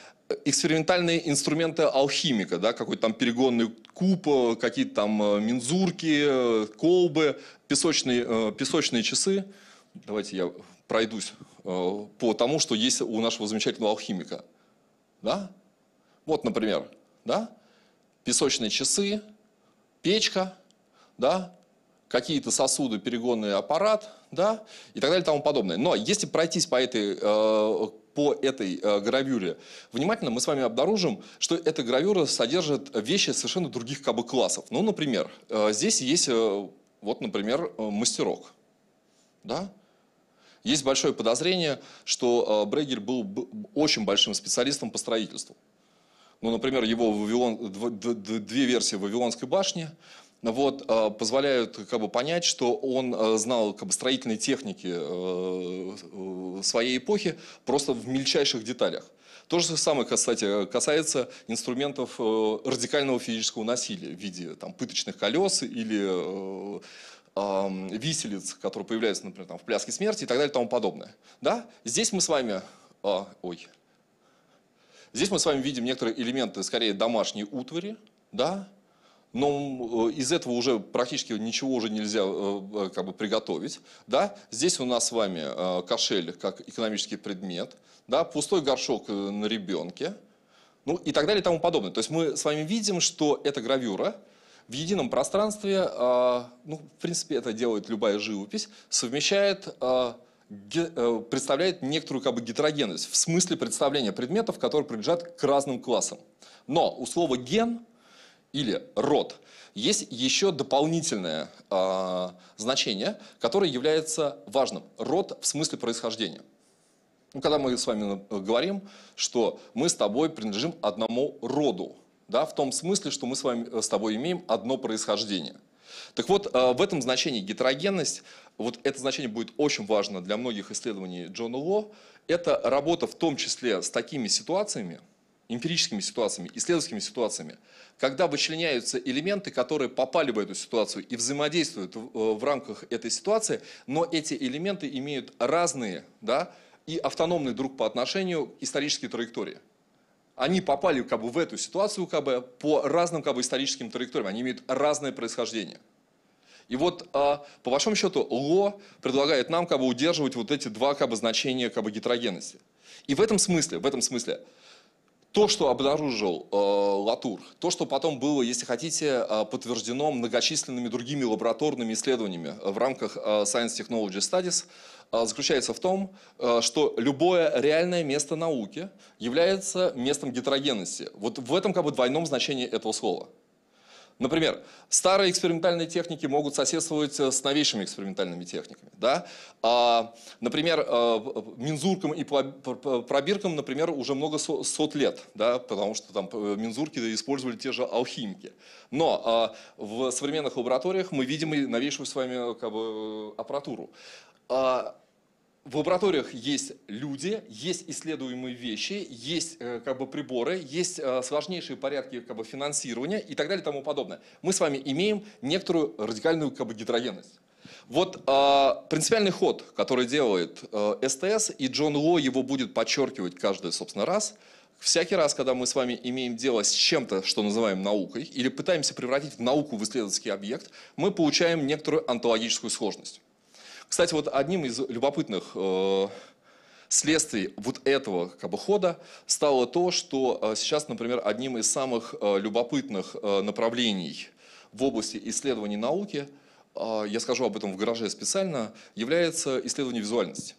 экспериментальные инструменты алхимика, да, какой-то там перегонный куб, э, какие-то там э, мензурки, э, колбы, песочные, песочные часы. Давайте я пройдусь по тому, что есть у нашего замечательного алхимика. Да? Вот, например, да? песочные часы, печка, да? какие-то сосуды, перегонный аппарат да? и так далее и тому подобное. Но если пройтись по этой по этой э, гравюре, внимательно мы с вами обнаружим, что эта гравюра содержит вещи совершенно других как бы классов. Ну, например, э, здесь есть, э, вот, например, мастерок. Да? Есть большое подозрение, что э, Брегель был очень большим специалистом по строительству. Ну, например, его Вавилон, две версии Вавилонской башни – ну вот, э, позволяют как бы, понять, что он э, знал как бы, строительные техники э, своей эпохи просто в мельчайших деталях. То же самое, кстати, касается инструментов радикального физического насилия в виде там, пыточных колес или виселиц, которые появляются, например, там, в «Пляске смерти» и так далее и тому подобное. Да? Здесь мы с вами... А, ой. Здесь мы с вами видим некоторые элементы, скорее, домашней утвари, да, но э, из этого уже практически ничего уже нельзя э, э, как бы приготовить. Да? Здесь у нас с вами кошель как экономический предмет, да? пустой горшок на ребенке, ну и так далее и тому подобное. То есть мы с вами видим, что эта гравюра в едином пространстве, ну, в принципе, это делает любая живопись, совмещает представляет некоторую как бы гетерогенность в смысле представления предметов, которые принадлежат к разным классам. Но у слова «ген» или род, есть еще дополнительное э, значение, которое является важным. Род в смысле происхождения. Ну, когда мы с вами э, говорим, что мы с тобой принадлежим одному роду, да, в том смысле, что мы с, вами, э, с тобой имеем одно происхождение. Так вот, э, в этом значении гетерогенность, вот это значение будет очень важно для многих исследований Джона Ло, это работа в том числе с такими ситуациями, эмпирическими ситуациями, исследовательскими ситуациями, когда вычленяются элементы, которые попали в эту ситуацию и взаимодействуют в, э, в рамках этой ситуации, но эти элементы имеют разные да, и автономные друг по отношению исторические траектории. Они попали как бы, в эту ситуацию как бы, по разным как бы, историческим траекториям, они имеют разное происхождение. И вот, а, по большому счету, Ло предлагает нам как бы, удерживать вот эти два как бы, значения как бы, гетерогенности. И в этом смысле, в этом смысле то, что обнаружил э, Латур, то, что потом было, если хотите, э, подтверждено многочисленными другими лабораторными исследованиями в рамках э, Science Technology Studies, э, заключается в том, э, что любое реальное место науки является местом гетерогенности. Вот в этом как бы двойном значении этого слова. Например, старые экспериментальные техники могут соседствовать э, с новейшими экспериментальными техниками. Да? А, например, э, мензуркам и пробиркам, например, уже много сот лет, да? потому что там э, мензурки использовали те же алхимики. Но а, в современных лабораториях мы видим и новейшую с вами как бы, аппаратуру. А, в лабораториях есть люди, есть исследуемые вещи, есть э, как бы приборы, есть э, сложнейшие порядки как бы финансирования и так далее и тому подобное. Мы с вами имеем некоторую радикальную как бы гетерогенность. Вот э, принципиальный ход, который делает э, СТС, и Джон Ло его будет подчеркивать каждый, собственно, раз. Всякий раз, когда мы с вами имеем дело с чем-то, что называем наукой, или пытаемся превратить в науку в исследовательский объект, мы получаем некоторую онтологическую сложность. Кстати, вот одним из любопытных э, следствий вот этого как бы, хода стало то, что э, сейчас, например, одним из самых э, любопытных э, направлений в области исследований науки, э, я скажу об этом в гараже специально, является исследование визуальности.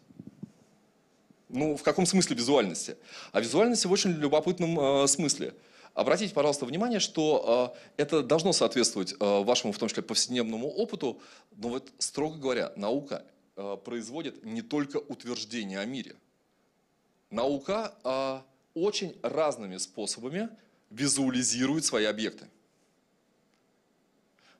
Ну, в каком смысле визуальности? А визуальности в очень любопытном э, смысле – Обратите, пожалуйста, внимание, что э, это должно соответствовать э, вашему, в том числе, повседневному опыту, но вот, строго говоря, наука э, производит не только утверждение о мире. Наука э, очень разными способами визуализирует свои объекты.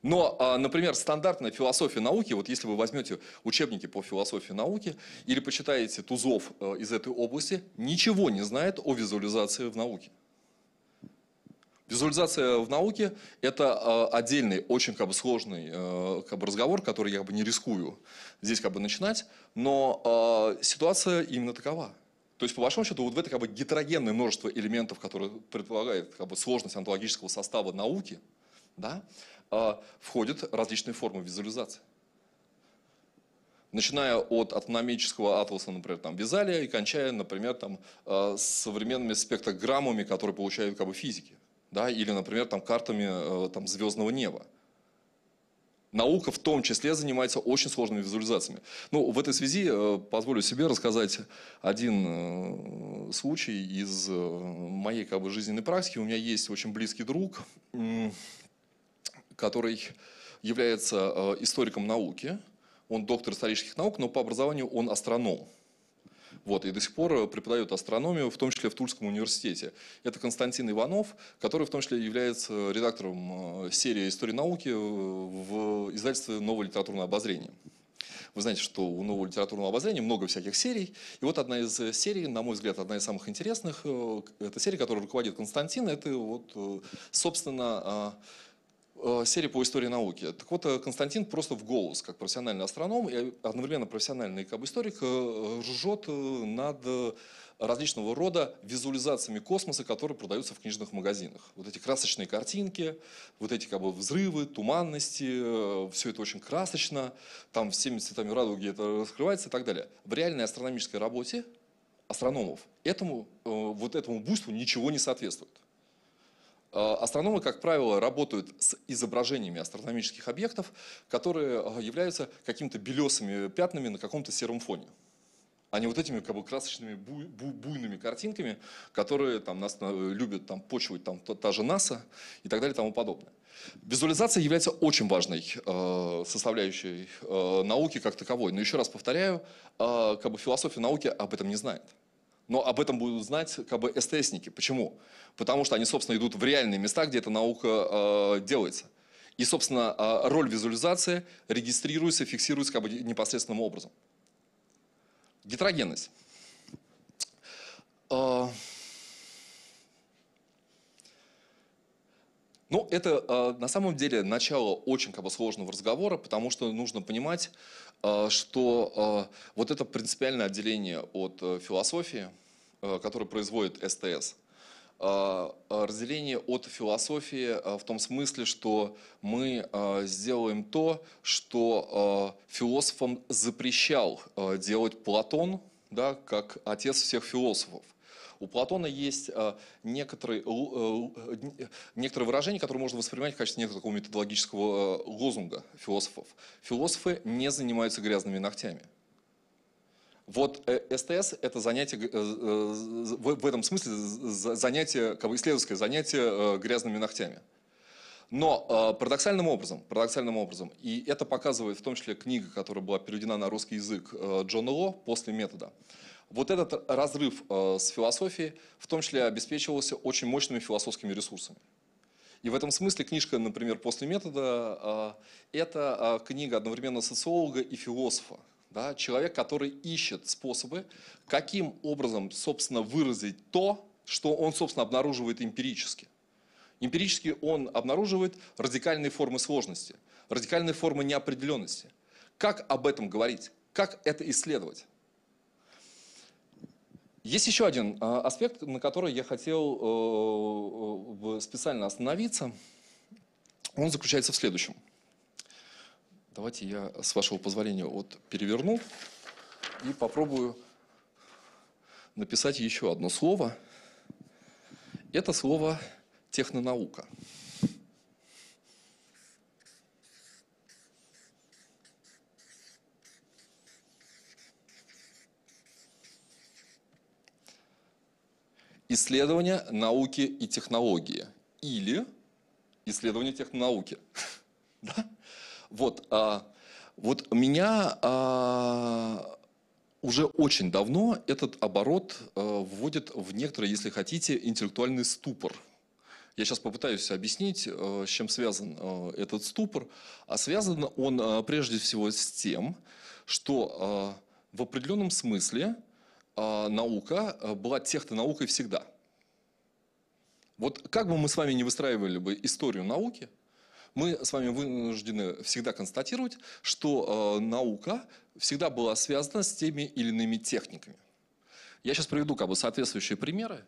Но, например, стандартная философия науки, вот если вы возьмете учебники по философии науки или почитаете Тузов из этой области, ничего не знает о визуализации в науке. Визуализация в науке – это а, отдельный, очень как бы, сложный э, как бы, разговор, который я как бы, не рискую здесь как бы, начинать, но э, ситуация именно такова. То есть, по большому счету, вот в это как бы, гетерогенное множество элементов, которые предполагает как бы, сложность онтологического состава науки, да, э, входят различные формы визуализации начиная от атономического атласа, например, там Визалия, и кончая, например, там современными спектрограммами, которые получают как бы физики да, или, например, там, картами э, там, звездного неба. Наука в том числе занимается очень сложными визуализациями. Ну, в этой связи э, позволю себе рассказать один э, случай из моей как бы, жизненной практики. У меня есть очень близкий друг, который является историком науки. Он доктор исторических наук, но по образованию он астроном. Вот, и до сих пор э, преподает астрономию, в том числе в Тульском университете. Это Константин Иванов, который в том числе является редактором э, серии «История науки» в издательстве «Новое литературное обозрение». Вы знаете, что у нового литературного обозрения много всяких серий. И вот одна из серий, на мой взгляд, одна из самых интересных, э, это серия, которую руководит Константин, это вот, собственно, а, Э, серия по истории науки. Так вот, э, Константин просто в голос, как профессиональный астроном и одновременно профессиональный как бы историк, э, ржет над различного рода визуализациями космоса, которые продаются в книжных магазинах. Вот эти красочные картинки, вот эти как бы взрывы, туманности, все это очень красочно, там всеми цветами радуги это раскрывается и так далее. В реальной астрономической работе астрономов этому, вот этому буйству ничего не соответствует. Э, астрономы, как правило, работают с изображениями астрономических объектов, которые э, являются какими-то белесыми пятнами на каком-то сером фоне а не вот этими как бы красочными буй, буй, буйными картинками, которые там нас э, любят там почивать там та, та же НАСА и так далее и тому подобное. Визуализация является очень важной э, составляющей э, науки как таковой, но еще раз повторяю, э, как бы философия науки об этом не знает но об этом будут знать как бы СТСники. Почему? Потому что они, собственно, идут в реальные места, где эта наука э, делается. И, собственно, э, роль визуализации регистрируется, фиксируется как бы непосредственным образом. Гетерогенность. Э, ну, это э, на самом деле начало очень как бы, сложного разговора, потому что нужно понимать, а, что а, вот это принципиальное отделение от э, философии, э, которое производит СТС, а, разделение от философии э, в том смысле, что мы сделаем то, что философам запрещал делать Платон, да, как отец всех философов. У Платона есть некоторые, э, некоторые э, э, выражения, которые можно воспринимать в качестве некоторого методологического лозунга философов. Философы не занимаются грязными ногтями. Вот СТС – это занятие, в этом смысле занятие, как бы исследовательское занятие грязными ногтями. Но э, парадоксальным образом, парадоксальным образом, и это показывает в том числе книга, которая была переведена на русский язык э, Джона Ло после метода, вот этот разрыв э, с философией в том числе обеспечивался очень мощными философскими ресурсами. И в этом смысле книжка, например, «После метода» э, – это э, книга одновременно социолога и философа. Да? Человек, который ищет способы, каким образом, собственно, выразить то, что он, собственно, обнаруживает эмпирически. Эмпирически он обнаруживает радикальные формы сложности, радикальные формы неопределенности. Как об этом говорить? Как это исследовать? Есть еще один а, аспект, на который я хотел э, специально остановиться. Он заключается в следующем. Давайте я, с вашего позволения, вот переверну и попробую написать еще одно слово. Это слово технонаука. исследования науки и технологии или исследования технонауки. да? Вот, а, вот меня а, уже очень давно этот оборот а, вводит в некоторый, если хотите, интеллектуальный ступор. Я сейчас попытаюсь объяснить, а, с чем связан а, этот ступор. А связан он а, прежде всего с тем, что в определенном смысле Э, наука э, была технонаукой всегда. Вот как бы мы с вами не выстраивали бы историю науки, мы с вами вынуждены всегда констатировать, что э, наука всегда была связана с теми или иными техниками. Я сейчас приведу как бы соответствующие примеры,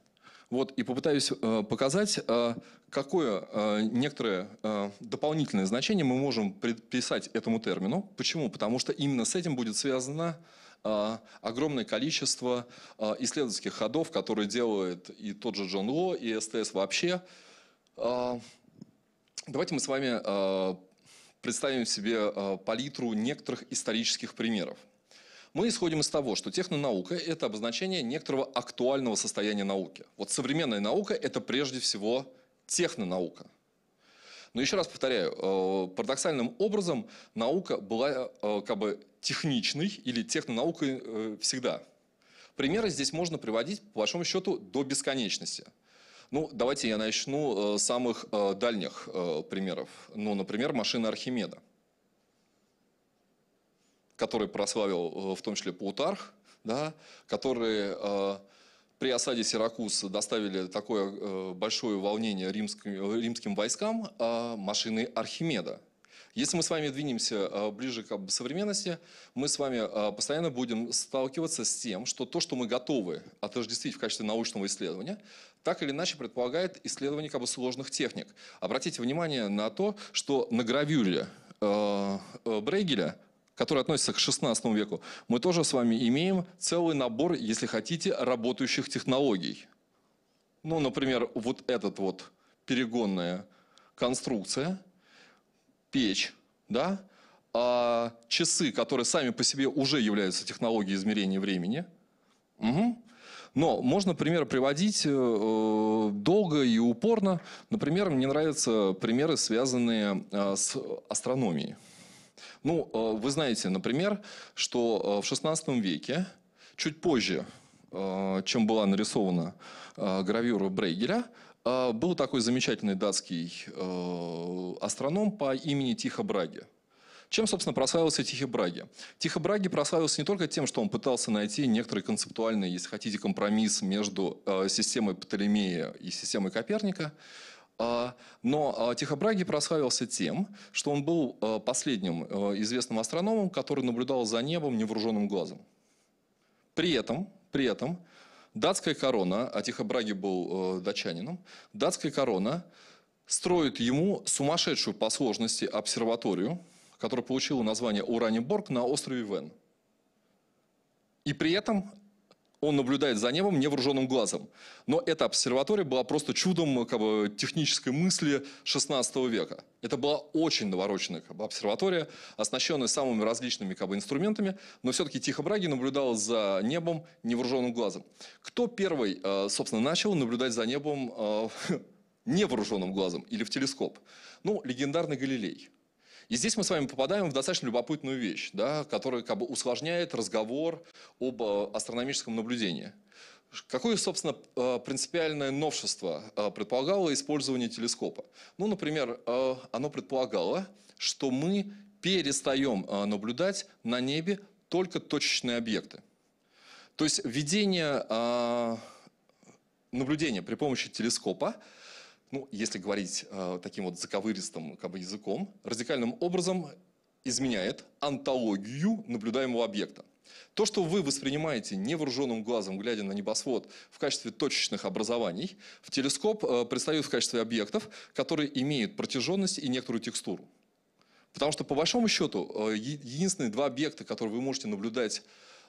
вот, и попытаюсь э, показать, э, какое э, некоторое э, дополнительное значение мы можем приписать этому термину. Почему? Потому что именно с этим будет связана а, огромное количество а, исследовательских ходов, которые делает и тот же Джон Ло, и СТС вообще. А, давайте мы с вами представим себе палитру некоторых исторических примеров. Мы исходим из того, что технонаука – это обозначение некоторого актуального состояния науки. Вот современная наука – это прежде всего технонаука. Но еще раз повторяю, парадоксальным образом наука была как бы техничной или технонаукой э, всегда. Примеры здесь можно приводить, по большому счету, до бесконечности. Ну, давайте я начну э, с самых э, дальних э, примеров. Ну, например, машина Архимеда, который прославил э, в том числе Плутарх, да, который э, при осаде Сиракуса доставили такое э, большое волнение римским, римским войскам а, машины Архимеда – если мы с вами двинемся а, ближе к современности, мы с вами а, постоянно будем сталкиваться с тем, что то, что мы готовы отождествить в качестве научного исследования, так или иначе предполагает исследование как бы сложных техник. Обратите внимание на то, что на гравюре а, Брейгеля который относится к 16 веку, мы тоже с вами имеем целый набор, если хотите, работающих технологий. Ну, например, вот этот вот перегонная конструкция – печь, да, а часы, которые сами по себе уже являются технологией измерения времени. Угу. Но можно примеры приводить э, э, долго и упорно. Например, мне нравятся примеры, связанные э, с астрономией. Ну, э, вы знаете, например, что э, в XVI веке, чуть позже, э, чем была нарисована гравюра Брейгеля, а, был такой замечательный датский э, астроном по имени Тихо Браге. Чем, собственно, прославился Тихо Браги? Тихо Браги прославился не только тем, что он пытался найти некоторый концептуальный, если хотите, компромисс между э, системой Птолемея и системой Коперника, а, но а, Тихо Браги прославился тем, что он был э, последним известным астрономом, который наблюдал за небом невооруженным глазом. При этом, при этом Датская корона, а Тихобраги был э, датчанином, датская корона строит ему сумасшедшую по сложности обсерваторию, которая получила название Ураниборг на острове Вен. И при этом он наблюдает за небом невооруженным глазом. Но эта обсерватория была просто чудом как бы, технической мысли 16 века. Это была очень навороченная как бы, обсерватория, оснащенная самыми различными как бы, инструментами, но все-таки Тихо Браги наблюдал за небом невооруженным глазом. Кто первый, э, собственно, начал наблюдать за небом э, невооруженным глазом или в телескоп? Ну, легендарный Галилей – и здесь мы с вами попадаем в достаточно любопытную вещь, да, которая как бы усложняет разговор об э, астрономическом наблюдении. Какое, собственно, э, принципиальное новшество э, предполагало использование телескопа? Ну, например, оно предполагало, что мы перестаем наблюдать на небе только точечные объекты. То есть введение наблюдения при помощи телескопа – ну, если говорить э, таким вот заковыристым как бы, языком, радикальным образом изменяет антологию наблюдаемого объекта. То, что вы воспринимаете невооруженным глазом, глядя на небосвод в качестве точечных образований, в телескоп э, предстают в качестве объектов, которые имеют протяженность и некоторую текстуру. Потому что, по большому счету, э, единственные два объекта, которые вы можете наблюдать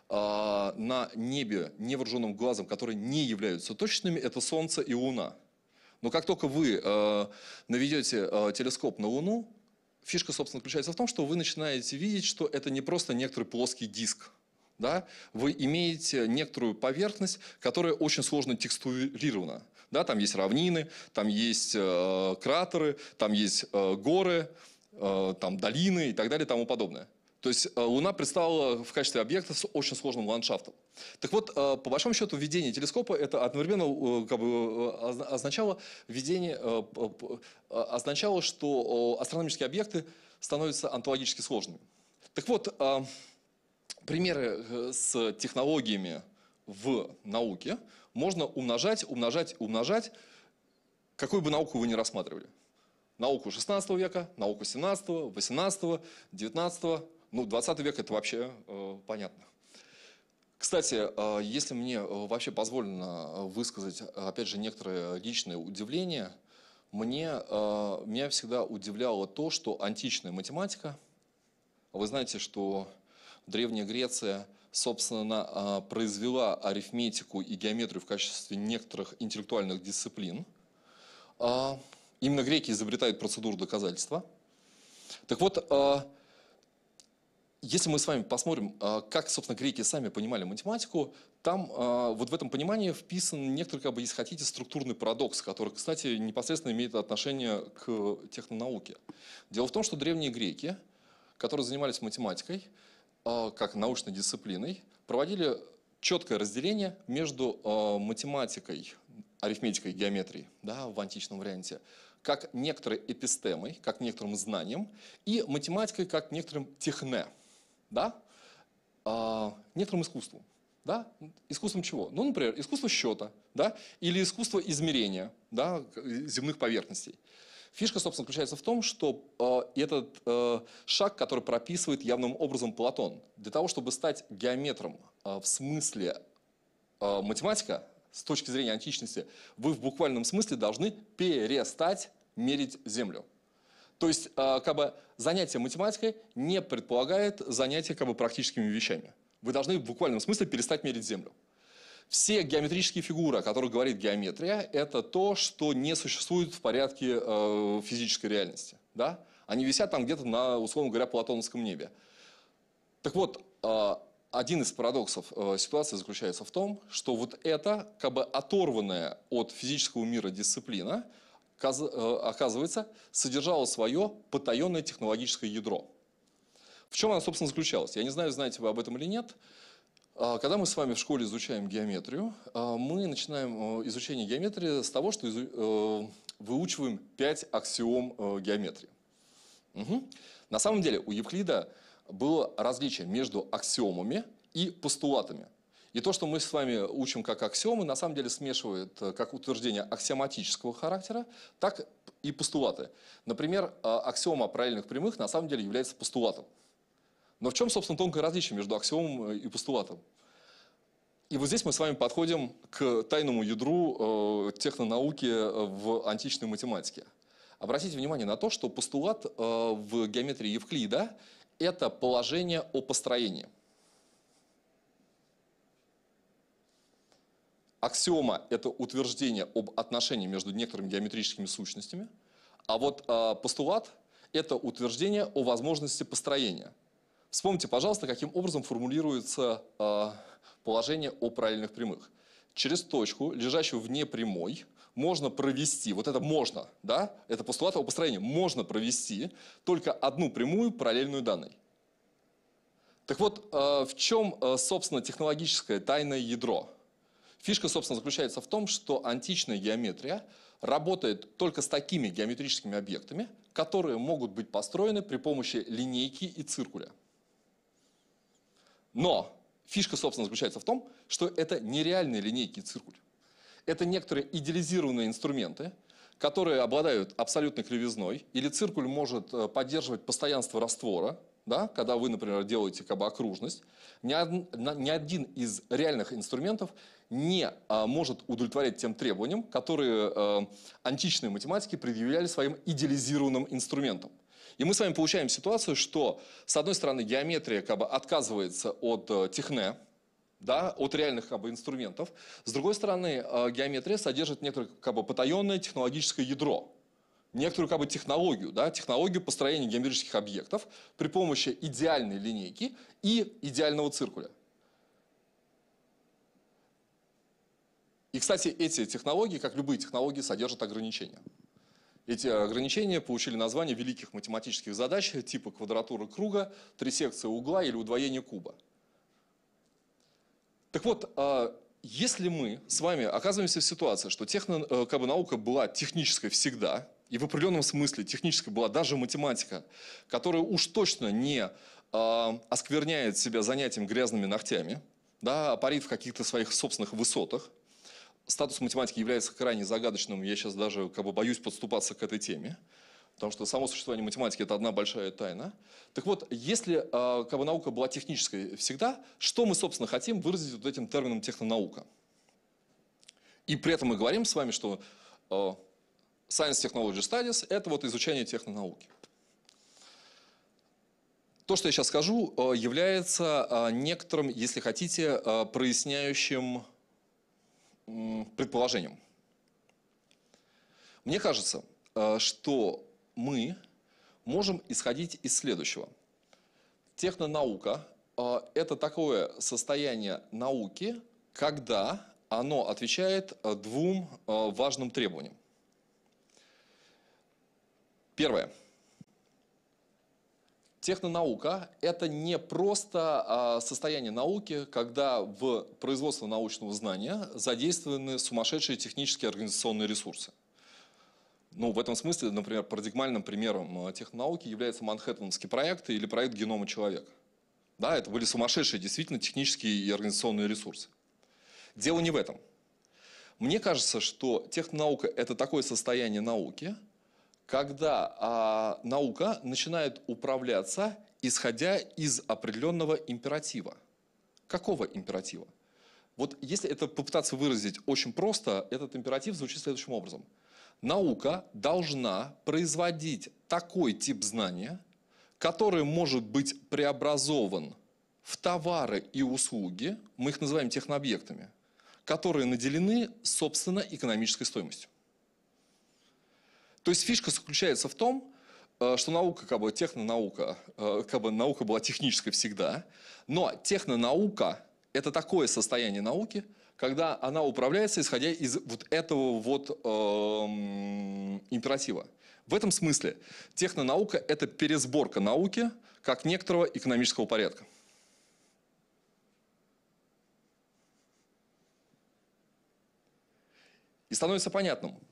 э, на небе невооруженным глазом, которые не являются точечными, это Солнце и Луна. Но как только вы э, наведете э, телескоп на Луну, фишка, собственно, заключается в том, что вы начинаете видеть, что это не просто некоторый плоский диск. Да? Вы имеете некоторую поверхность, которая очень сложно текстурирована. Да? Там есть равнины, там есть э, кратеры, там есть э, горы, э, там долины и так далее и тому подобное. То есть э, Луна представила в качестве объекта с очень сложным ландшафтом. Так вот, э, по большому счету, введение телескопа это одновременно э, как бы, означало, введение, означало, что астрономические объекты становятся онтологически сложными. Так вот, примеры с технологиями в науке можно умножать, умножать, умножать, какую бы науку вы ни рассматривали. Науку 16 века, науку 17, 18, 19, ну, 20 век это вообще э, понятно. Кстати, э, если мне э, вообще позволено э, высказать, э, опять же, некоторое личное удивление, мне, э, меня всегда удивляло то, что античная математика, вы знаете, что Древняя Греция, собственно, произвела арифметику и геометрию в качестве некоторых интеллектуальных дисциплин. А, именно греки изобретают процедуру доказательства. Так вот, если мы с вами посмотрим, а, как, собственно, греки сами понимали математику, там а, вот в этом понимании вписан некоторый, как бы, если хотите, структурный парадокс, который, кстати, непосредственно имеет отношение к технонауке. Дело в том, что древние греки, которые занимались математикой, а, как научной дисциплиной, проводили четкое разделение между математикой, арифметикой геометрией да, в античном варианте, как некоторой эпистемой, как некоторым знанием, и математикой, как некоторым техне – да, а, некоторым некоторому искусству. Да? Искусством чего? Ну, например, искусство счета, да? или искусство измерения да? земных поверхностей. Фишка, собственно, заключается в том, что э, этот э, шаг, который прописывает явным образом Платон, для того, чтобы стать геометром э, в смысле э, математика, с точки зрения античности, вы в буквальном смысле должны перестать мерить Землю. То есть, а, как бы, занятие математикой не предполагает занятие как бы, практическими вещами. Вы должны в буквальном смысле перестать мерить Землю. Все геометрические фигуры, о которых говорит геометрия, это то, что не существует в порядке э, физической реальности. Да? Они висят там где-то на, условно говоря, платоновском небе. Так вот, э, один из парадоксов э, ситуации заключается в том, что вот это, как бы оторванная от физического мира дисциплина Э, оказывается, содержала свое потаенное технологическое ядро. В чем оно, собственно, заключалось? Я не знаю, знаете вы об этом или нет. А, когда мы с вами в школе изучаем геометрию, а, мы начинаем э, изучение геометрии с того, что э, выучиваем 5 аксиом геометрии. Угу. На самом деле у Евклида было различие между аксиомами и постулатами. И то, что мы с вами учим как аксиомы, на самом деле смешивает э, как утверждения аксиоматического характера, так и постулаты. Например, э, аксиома параллельных прямых на самом деле является постулатом. Но в чем, собственно, тонкое различие между аксиомом э, и постулатом? И вот здесь мы с вами подходим к тайному ядру э, технонауки в античной математике. Обратите внимание на то, что постулат э, в геометрии Евклида – это положение о построении – аксиома – это утверждение об отношении между некоторыми геометрическими сущностями, а вот э, постулат – это утверждение о возможности построения. Вспомните, пожалуйста, каким образом формулируется э, положение о параллельных прямых. Через точку, лежащую вне прямой, можно провести, вот это можно, да, это постулат о построении, можно провести только одну прямую параллельную данной. Так вот, э, в чем, э, собственно, технологическое тайное ядро – Фишка, собственно, заключается в том, что античная геометрия работает только с такими геометрическими объектами, которые могут быть построены при помощи линейки и циркуля. Но фишка, собственно, заключается в том, что это нереальные линейки и циркуль. Это некоторые идеализированные инструменты, которые обладают абсолютной кривизной, или циркуль может э, поддерживать постоянство раствора, да, когда вы, например, делаете как бы окружность, ни, од, ни один из реальных инструментов не а, может удовлетворять тем требованиям, которые а, античные математики предъявляли своим идеализированным инструментам. И мы с вами получаем ситуацию, что, с одной стороны, геометрия как бы отказывается от э, техне, да, от реальных как бы, инструментов. С другой стороны, э, геометрия содержит некоторое как бы, потаенное технологическое ядро, некоторую как бы технологию, да, технологию построения геометрических объектов при помощи идеальной линейки и идеального циркуля. И, кстати, эти технологии, как любые технологии, содержат ограничения. Эти ограничения получили название великих математических задач типа квадратуры круга, трисекция угла или удвоение куба. Так вот, а, если мы с вами оказываемся в ситуации, что техно, э, как бы наука была технической всегда, и в определенном смысле техническая была даже математика, которая уж точно не э, оскверняет себя занятием грязными ногтями, да, а парит в каких-то своих собственных высотах. Статус математики является крайне загадочным, я сейчас даже как бы боюсь подступаться к этой теме, потому что само существование математики – это одна большая тайна. Так вот, если э, как бы наука была технической всегда, что мы, собственно, хотим выразить вот этим термином технонаука? И при этом мы говорим с вами, что э, Science Technology Studies – это вот изучение технонауки. То, что я сейчас скажу, э, является э, некоторым, если хотите, э, проясняющим предположением. Мне кажется, что мы можем исходить из следующего. Технонаука – это такое состояние науки, когда оно отвечает двум важным требованиям. Первое. Технонаука – это не просто а, состояние науки, когда в производство научного знания задействованы сумасшедшие технические организационные ресурсы. Ну, в этом смысле, например, парадигмальным примером а, технонауки является Манхэттенский проект или проект генома человека. Да, это были сумасшедшие действительно технические и организационные ресурсы. Дело не в этом. Мне кажется, что технонаука – это такое состояние науки – когда а, наука начинает управляться, исходя из определенного императива. Какого императива? Вот если это попытаться выразить очень просто, этот императив звучит следующим образом. Наука должна производить такой тип знания, который может быть преобразован в товары и услуги, мы их называем технообъектами, которые наделены, собственно, экономической стоимостью. То есть фишка заключается в том, э, что наука, как бы технонаука, э, как бы наука была технической всегда, но технонаука – это такое состояние науки, когда она управляется, исходя из вот этого вот эм, императива. В этом смысле технонаука – это пересборка науки как некоторого экономического порядка. И становится понятным –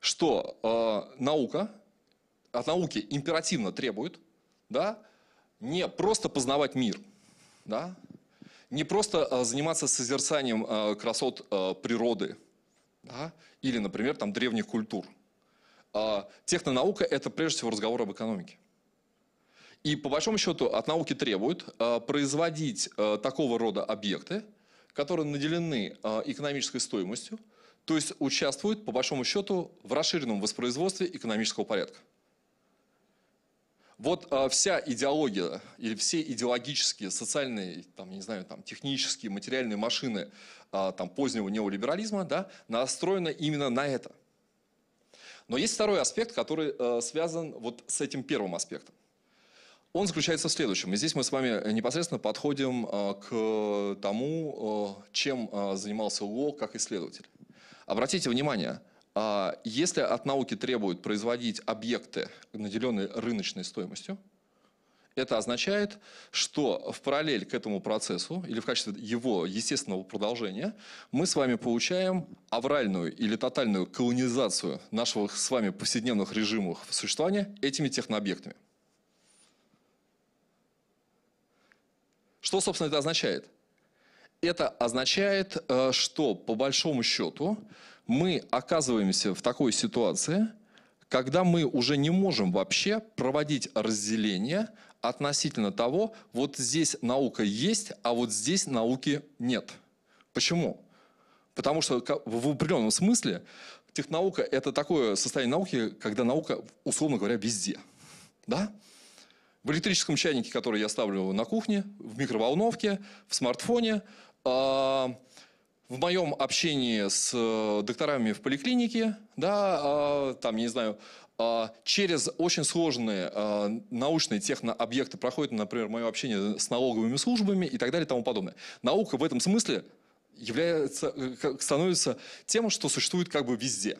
что э, наука от науки императивно требует, да, не просто познавать мир, да, не просто э, заниматься созерцанием э, красот э, природы, да, или, например, там древних культур. Э, технонаука это прежде всего разговор об экономике. И по большому счету от науки требуют э, производить э, такого рода объекты, которые наделены э, экономической стоимостью, то есть участвуют по большому счету, в расширенном воспроизводстве экономического порядка. Вот э, вся идеология или все идеологические, социальные, там, не знаю, там, технические, материальные машины э, там, позднего неолиберализма да, настроена именно на это. Но есть второй аспект, который э, связан вот с этим первым аспектом. Он заключается в следующем. И здесь мы с вами непосредственно подходим э, к тому, э, чем э, занимался Ло как исследователь. Обратите внимание, а, если от науки требуют производить объекты, наделенные рыночной стоимостью, это означает, что в параллель к этому процессу или в качестве его естественного продолжения мы с вами получаем авральную или тотальную колонизацию нашего с вами повседневных режимов существования этими технообъектами. Что, собственно, это означает? Это означает, э, что по большому счету мы оказываемся в такой ситуации, когда мы уже не можем вообще проводить разделение относительно того, вот здесь наука есть, а вот здесь науки нет. Почему? Потому что в определенном смысле технаука – это такое состояние науки, когда наука, условно говоря, везде. Да? В электрическом чайнике, который я ставлю на кухне, в микроволновке, в смартфоне – а, в моем общении с э, докторами в поликлинике, да, а, там, я не знаю, а, через очень сложные научные технообъекты проходит, например, мое общение с налоговыми службами и так далее и тому подобное. Наука в этом смысле является, э, становится тем, что существует как бы везде.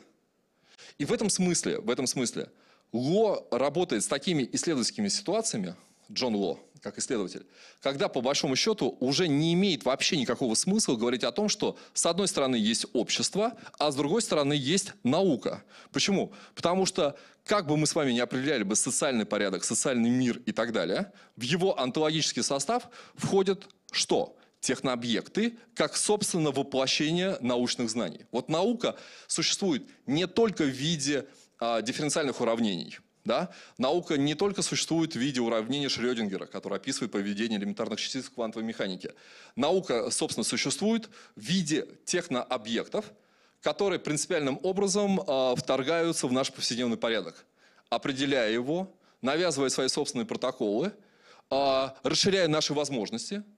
И в этом смысле, в этом смысле, Ло работает с такими исследовательскими ситуациями, Джон Ло, как исследователь, когда по большому счету уже не имеет вообще никакого смысла говорить о том, что с одной стороны есть общество, а с другой стороны есть наука. Почему? Потому что как бы мы с вами не определяли бы социальный порядок, социальный мир и так далее, в его онтологический состав входит что? технообъекты как, собственно, воплощение научных знаний. Вот наука существует не только в виде а, дифференциальных уравнений – да? Наука не только существует в виде уравнения Шрёдингера, которое описывает поведение элементарных частиц в квантовой механике. Наука, собственно, существует в виде технообъектов, которые принципиальным образом э, вторгаются в наш повседневный порядок, определяя его, навязывая свои собственные протоколы, э, расширяя наши возможности –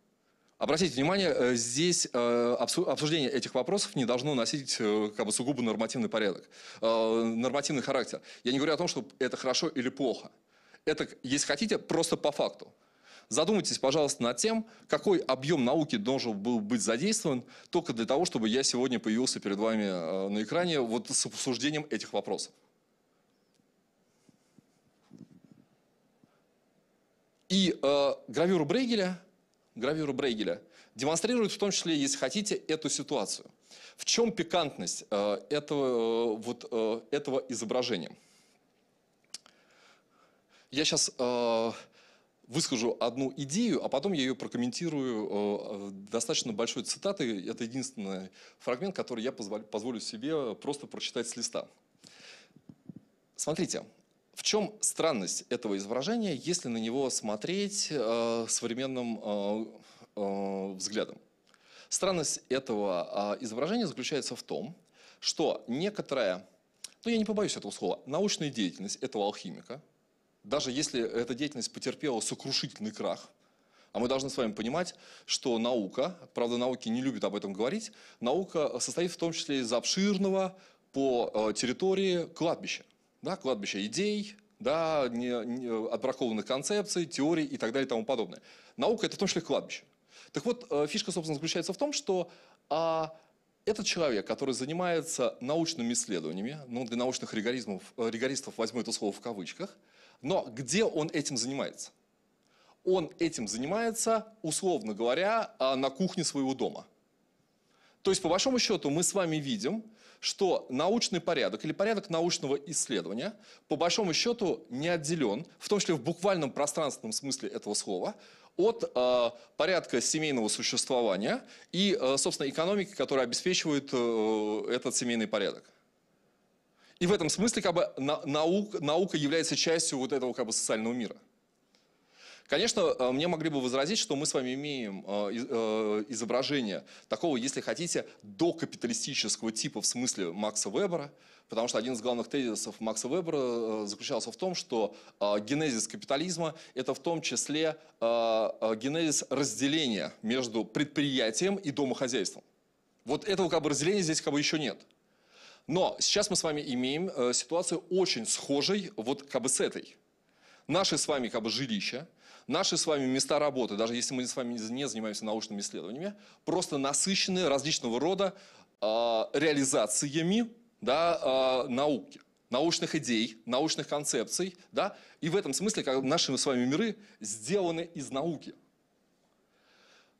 Обратите внимание, э, здесь э, обсуждение этих вопросов не должно носить э, как бы сугубо нормативный порядок, нормативный характер. Я не говорю о том, что это хорошо или плохо. Это, если хотите, просто по факту. Задумайтесь, пожалуйста, над тем, какой объем науки должен был быть задействован только для того, чтобы я сегодня появился перед вами на экране вот с обсуждением этих вопросов. И э, гравюру Брейгеля гравюру Брейгеля, демонстрирует в том числе, если хотите, эту ситуацию. В чем пикантность э, этого, э, вот, э, этого изображения? Я сейчас э, выскажу одну идею, а потом я ее прокомментирую э, достаточно большой цитатой. Это единственный фрагмент, который я позволю себе просто прочитать с листа. Смотрите, в чем странность этого изображения, если на него смотреть э, современным э, э, взглядом? Странность этого э, изображения заключается в том, что некоторая, ну я не побоюсь этого слова, научная деятельность этого алхимика, даже если эта деятельность потерпела сокрушительный крах, а мы должны с вами понимать, что наука, правда, науки не любят об этом говорить, наука состоит в том числе из обширного по э, территории кладбища да, кладбище идей, да, не, не, отбракованных концепций, теорий и так далее и тому подобное. Наука – это в том числе кладбище. Так вот, э, фишка, собственно, заключается в том, что а, этот человек, который занимается научными исследованиями, ну, для научных ригоризмов, э, ригористов возьму это слово в кавычках, но где он этим занимается? Он этим занимается, условно говоря, а, на кухне своего дома. То есть, по большому счету, мы с вами видим, что научный порядок или порядок научного исследования по большому счету не отделен, в том числе в буквальном пространственном смысле этого слова, от э, порядка семейного существования и, э, собственно, экономики, которая обеспечивает э, этот семейный порядок. И в этом смысле как бы, на, наук, наука является частью вот этого как бы, социального мира. Конечно, э, мне могли бы возразить, что мы с вами имеем э, э, изображение такого, если хотите, докапиталистического типа в смысле Макса Вебера, потому что один из главных тезисов Макса Вебера заключался в том, что генезис капитализма – это в том числе генезис разделения между предприятием и домохозяйством. Вот этого как бы разделения здесь как бы еще нет. Но сейчас мы с вами имеем ситуацию очень схожей вот как бы с этой. Наши с вами как бы жилища, наши с вами места работы, даже если мы с вами не занимаемся научными исследованиями, просто насыщены различного рода э, реализациями да, э, науки научных идей, научных концепций, да, и в этом смысле как наши с вами миры сделаны из науки.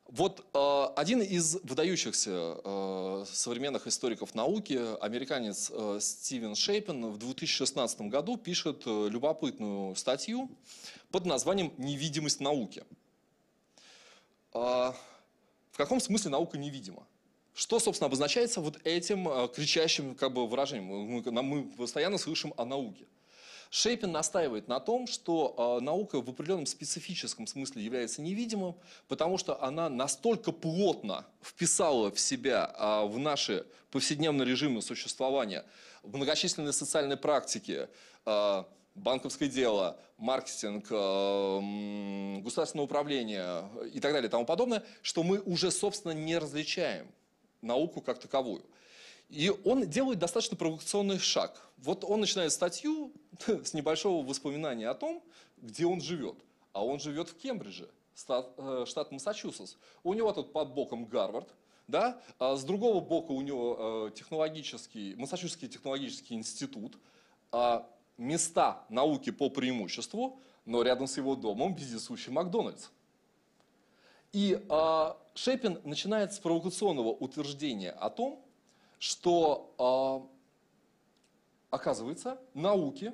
Вот э, один из выдающихся э, современных историков науки, американец э, Стивен Шейпен, в 2016 году пишет э, любопытную статью, под названием «Невидимость науки». А, в каком смысле наука невидима? Что, собственно, обозначается вот этим а, кричащим как бы, выражением? Мы, постоянно слышим о науке. Шейпин настаивает на том, что а, наука в определенном специфическом смысле является невидимым, потому что она настолько плотно вписала в себя в наши повседневные режимы существования в многочисленные социальные практики, банковское дело, маркетинг, э, государственное управление и так далее и тому подобное, что мы уже, собственно, не различаем науку как таковую. И он делает достаточно провокационный шаг. Вот он начинает статью с небольшого воспоминания о том, где он живет. А он живет в Кембридже, э, штат Массачусетс. У него тут под боком Гарвард, да? а с другого бока у него э, технологический, Массачусетский технологический институт, а места науки по преимуществу, но рядом с его домом вездесущий Макдональдс. И э, Шепин начинает с провокационного утверждения о том, что, э, оказывается, науки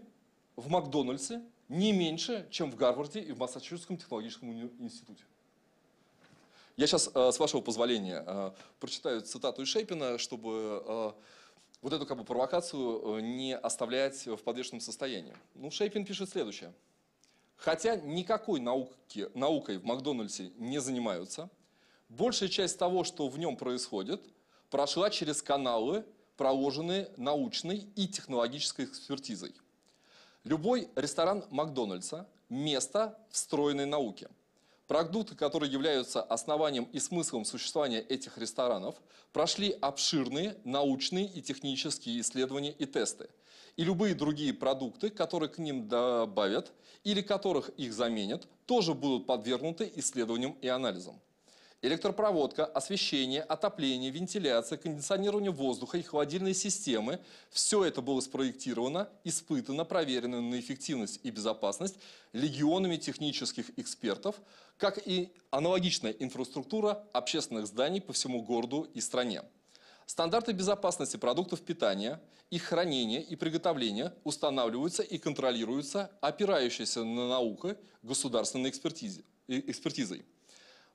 в Макдональдсе не меньше, чем в Гарварде и в Массачусетском технологическом институте. Я сейчас, э, а, с вашего позволения, э, прочитаю цитату из Шепина, чтобы... Э, вот эту как бы провокацию э, не оставлять в подвешенном состоянии. Ну, Шейпин пишет следующее. Хотя никакой науки, наукой в Макдональдсе не занимаются, большая часть того, что в нем происходит, прошла через каналы, проложенные научной и технологической экспертизой. Любой ресторан Макдональдса – место встроенной науки – Продукты, которые являются основанием и смыслом существования этих ресторанов, прошли обширные научные и технические исследования и тесты. И любые другие продукты, которые к ним добавят или которых их заменят, тоже будут подвергнуты исследованиям и анализам. Электропроводка, освещение, отопление, вентиляция, кондиционирование воздуха и холодильные системы – все это было спроектировано, испытано, проверено на эффективность и безопасность легионами технических экспертов – как и аналогичная инфраструктура общественных зданий по всему городу и стране. Стандарты безопасности продуктов питания, их хранения и приготовления устанавливаются и контролируются опирающейся на науку государственной экспертизой.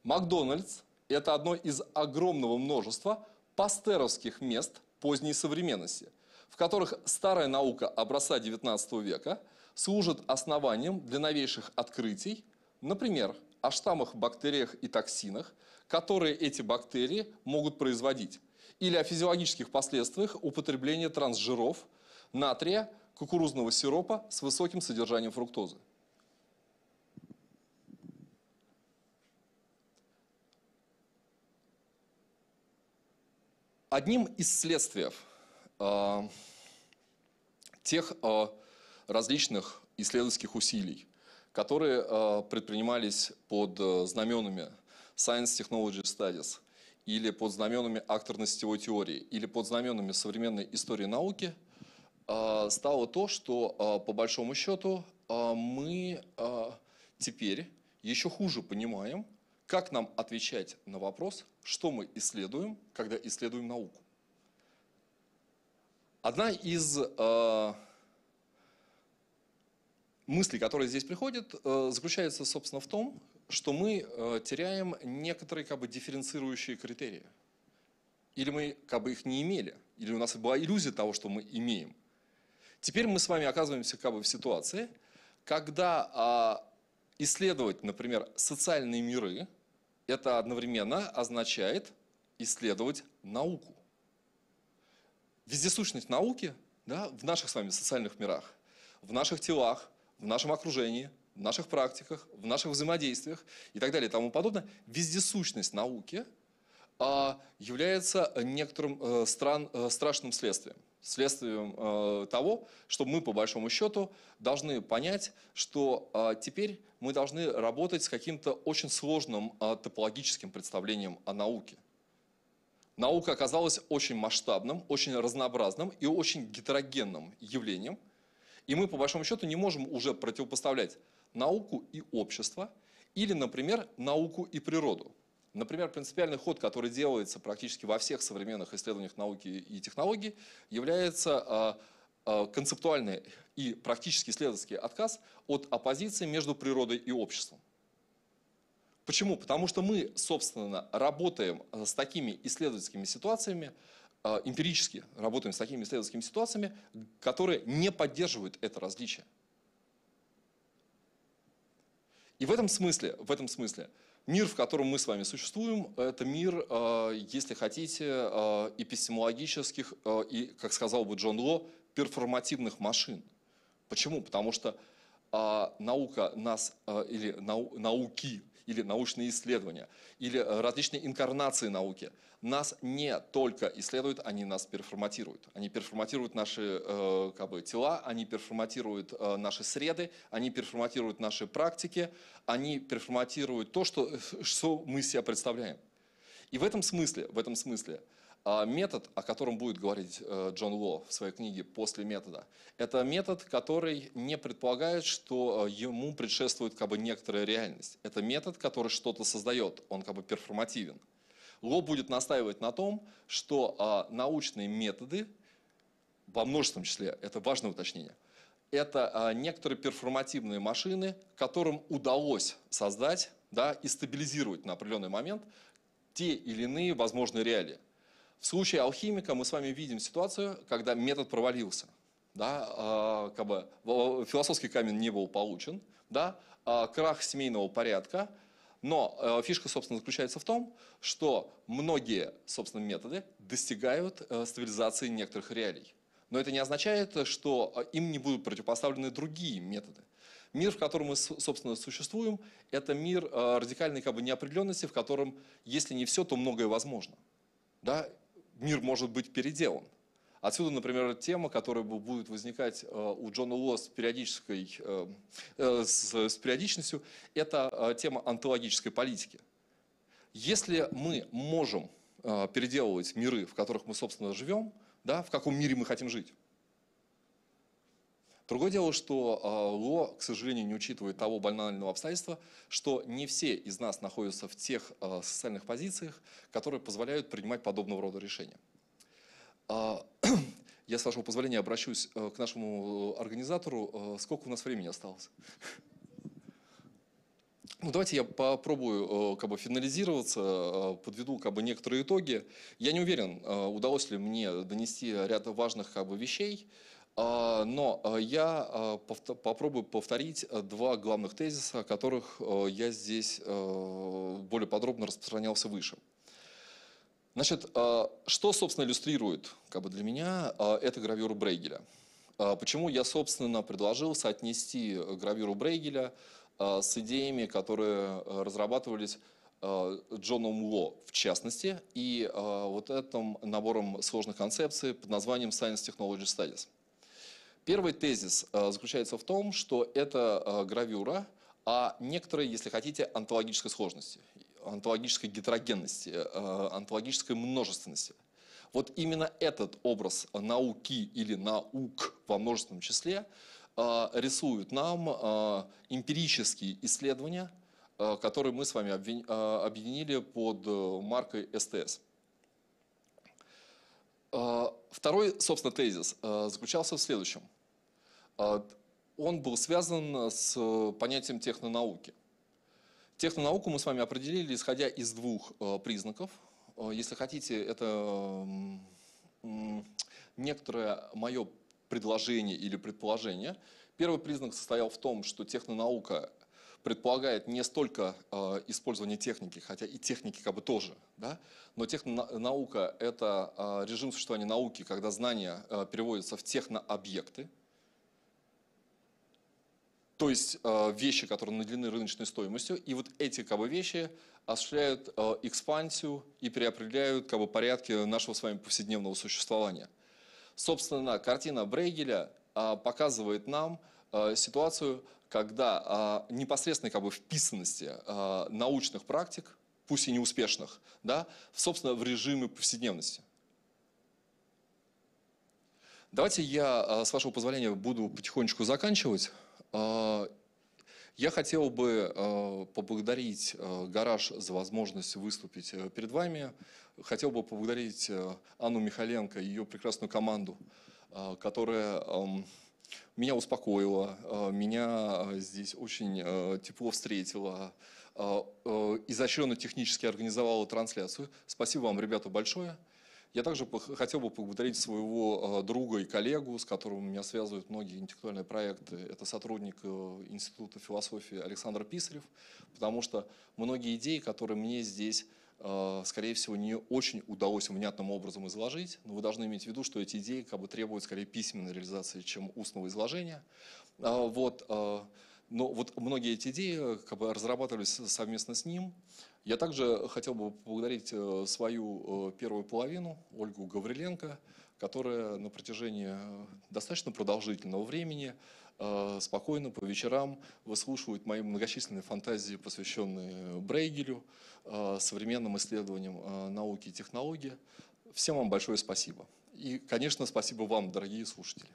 Макдональдс – это одно из огромного множества пастеровских мест поздней современности, в которых старая наука образца XIX века служит основанием для новейших открытий, например, о штаммах, бактериях и токсинах, которые эти бактерии могут производить, или о физиологических последствиях употребления трансжиров, натрия, кукурузного сиропа с высоким содержанием фруктозы. Одним из следствий э, тех э, различных исследовательских усилий, которые э, предпринимались под э, знаменами Science Technology Studies или под знаменами акторно-сетевой теории, или под знаменами современной истории науки, э, стало то, что по большому счету мы теперь еще хуже понимаем, как нам отвечать на вопрос, что мы исследуем, когда исследуем науку. Одна из мысли, которые здесь приходят, э, заключаются, собственно, в том, что мы э, теряем некоторые как бы дифференцирующие критерии. Или мы как бы их не имели, или у нас была иллюзия того, что мы имеем. Теперь мы с вами оказываемся как бы в ситуации, когда а, исследовать, например, социальные миры, это одновременно означает исследовать науку. Вездесущность науки да, в наших с вами социальных мирах, в наших телах, в нашем окружении, в наших практиках, в наших взаимодействиях и так далее и тому подобное, вездесущность науки а, является некоторым э, стран, э, страшным следствием. Следствием э, того, что мы, по большому счету, должны понять, что а, теперь мы должны работать с каким-то очень сложным а, топологическим представлением о науке. Наука оказалась очень масштабным, очень разнообразным и очень гетерогенным явлением – и мы, по большому счету, не можем уже противопоставлять науку и общество, или, например, науку и природу. Например, принципиальный ход, который делается практически во всех современных исследованиях науки и технологий, является а, а, концептуальный и практически исследовательский отказ от оппозиции между природой и обществом. Почему? Потому что мы, собственно, работаем а, с такими исследовательскими ситуациями, а, эмпирически работаем с такими исследовательскими ситуациями, которые не поддерживают это различие. И в этом смысле, в этом смысле, мир, в котором мы с вами существуем, это мир, а, если хотите, а, эпистемологических и, как сказал бы Джон Ло, перформативных машин. Почему? Потому что наука нас, или науки или научные исследования, или э, различные инкарнации науки. Нас не только исследуют, они нас перформатируют. Они перформатируют наши э, как бы, тела, они перформатируют э, наши среды, они перформатируют наши практики, они перформатируют то, что, что мы себя представляем. И в этом смысле, в этом смысле – а метод, о котором будет говорить э, Джон Ло в своей книге «После метода», это метод, который не предполагает, что э, ему предшествует как бы некоторая реальность. Это метод, который что-то создает, он как бы перформативен. Ло будет настаивать на том, что а, научные методы, во множественном числе, это важное уточнение, это а, некоторые перформативные машины, которым удалось создать да, и стабилизировать на определенный момент те или иные возможные реалии. В случае алхимика мы с вами видим ситуацию, когда метод провалился. Да, э, как бы, философский камень не был получен, да, э, крах семейного порядка. Но э, фишка, собственно, заключается в том, что многие, собственно, методы достигают э, стабилизации некоторых реалий. Но это не означает, что э, им не будут противопоставлены другие методы. Мир, в котором мы, собственно, существуем, это мир э, радикальной как бы, неопределенности, в котором, если не все, то многое возможно. Да? мир может быть переделан. Отсюда, например, тема, которая будет возникать э, у Джона Ло с, периодической, э, э, с, периодичностью, это тема онтологической политики. Если мы можем переделывать миры, в которых мы, собственно, живем, да, в каком мире мы хотим жить, Другое дело, что э, Ло, к сожалению, не учитывает того банального обстоятельства, что не все из нас находятся в тех э, социальных позициях, которые позволяют принимать подобного рода решения. А, я, с вашего позволения, обращусь э, к нашему организатору. Сколько у нас времени осталось? Ну, давайте я попробую как бы финализироваться, подведу как бы некоторые итоги. Я не уверен, удалось ли мне донести ряд важных как бы вещей. А, но а, я а, попробую повторить два главных тезиса, о которых я здесь более подробно распространялся выше. Значит, что, собственно, иллюстрирует как бы для меня это гравюра Брейгеля? Почему я, собственно, предложил соотнести гравюру Брейгеля с идеями, которые разрабатывались Джоном Ло в частности, и вот этим набором сложных концепций под названием Science Technology Studies – Первый тезис э, заключается в том, что это э, гравюра о а некоторой, если хотите, онтологической сложности, онтологической гетерогенности, э, онтологической множественности. Вот именно этот образ науки или наук во множественном числе рисуют нам эмпирические исследования, которые мы с вами объединили под маркой СТС. Второй, собственно, тезис заключался в следующем. А, он был связан э, с э, понятием технонауки. Технонауку мы с вами определили, исходя из двух э, признаков. Если хотите, это некоторое мое предложение или предположение. Первый признак состоял в том, что технонаука предполагает не столько использование техники, хотя и техники как бы тоже, да? но технонаука – это режим существования науки, когда знания переводятся в технообъекты, то есть э, вещи, которые наделены рыночной стоимостью, и вот эти как бы, вещи осуществляют э, экспансию и переопределяют как бы, порядки нашего с вами повседневного существования. Собственно, картина Брейгеля э, показывает нам ситуацию, когда непосредственной непосредственно как бы, вписанности научных практик, пусть и неуспешных, да, собственно, в режимы повседневности. Давайте я, с вашего позволения, буду потихонечку заканчивать. А, я хотел бы а, поблагодарить а, «Гараж» за возможность выступить э, перед вами. Хотел бы поблагодарить э, Анну Михаленко и ее прекрасную команду, которая меня успокоила, меня здесь очень тепло встретила, изощренно технически организовала трансляцию. Спасибо вам, ребята, большое. Я также хотел бы поблагодарить своего э, друга и коллегу, с которым меня связывают многие интеллектуальные проекты. Это сотрудник э, Института философии Александр Писарев, потому что многие идеи, которые мне здесь э, скорее всего, не очень удалось внятным образом изложить, но вы должны иметь в виду, что эти идеи как бы требуют скорее письменной реализации, чем устного изложения. А, вот. Но вот многие эти идеи как бы разрабатывались совместно с ним. Я также хотел бы поблагодарить э, свою э, первую половину, Ольгу Гавриленко, которая на протяжении э, достаточно продолжительного времени спокойно по вечерам выслушивает мои многочисленные фантазии, посвященные Брейгелю, современным исследованиям науки и технологии. Всем вам большое спасибо. И, конечно, спасибо вам, дорогие слушатели.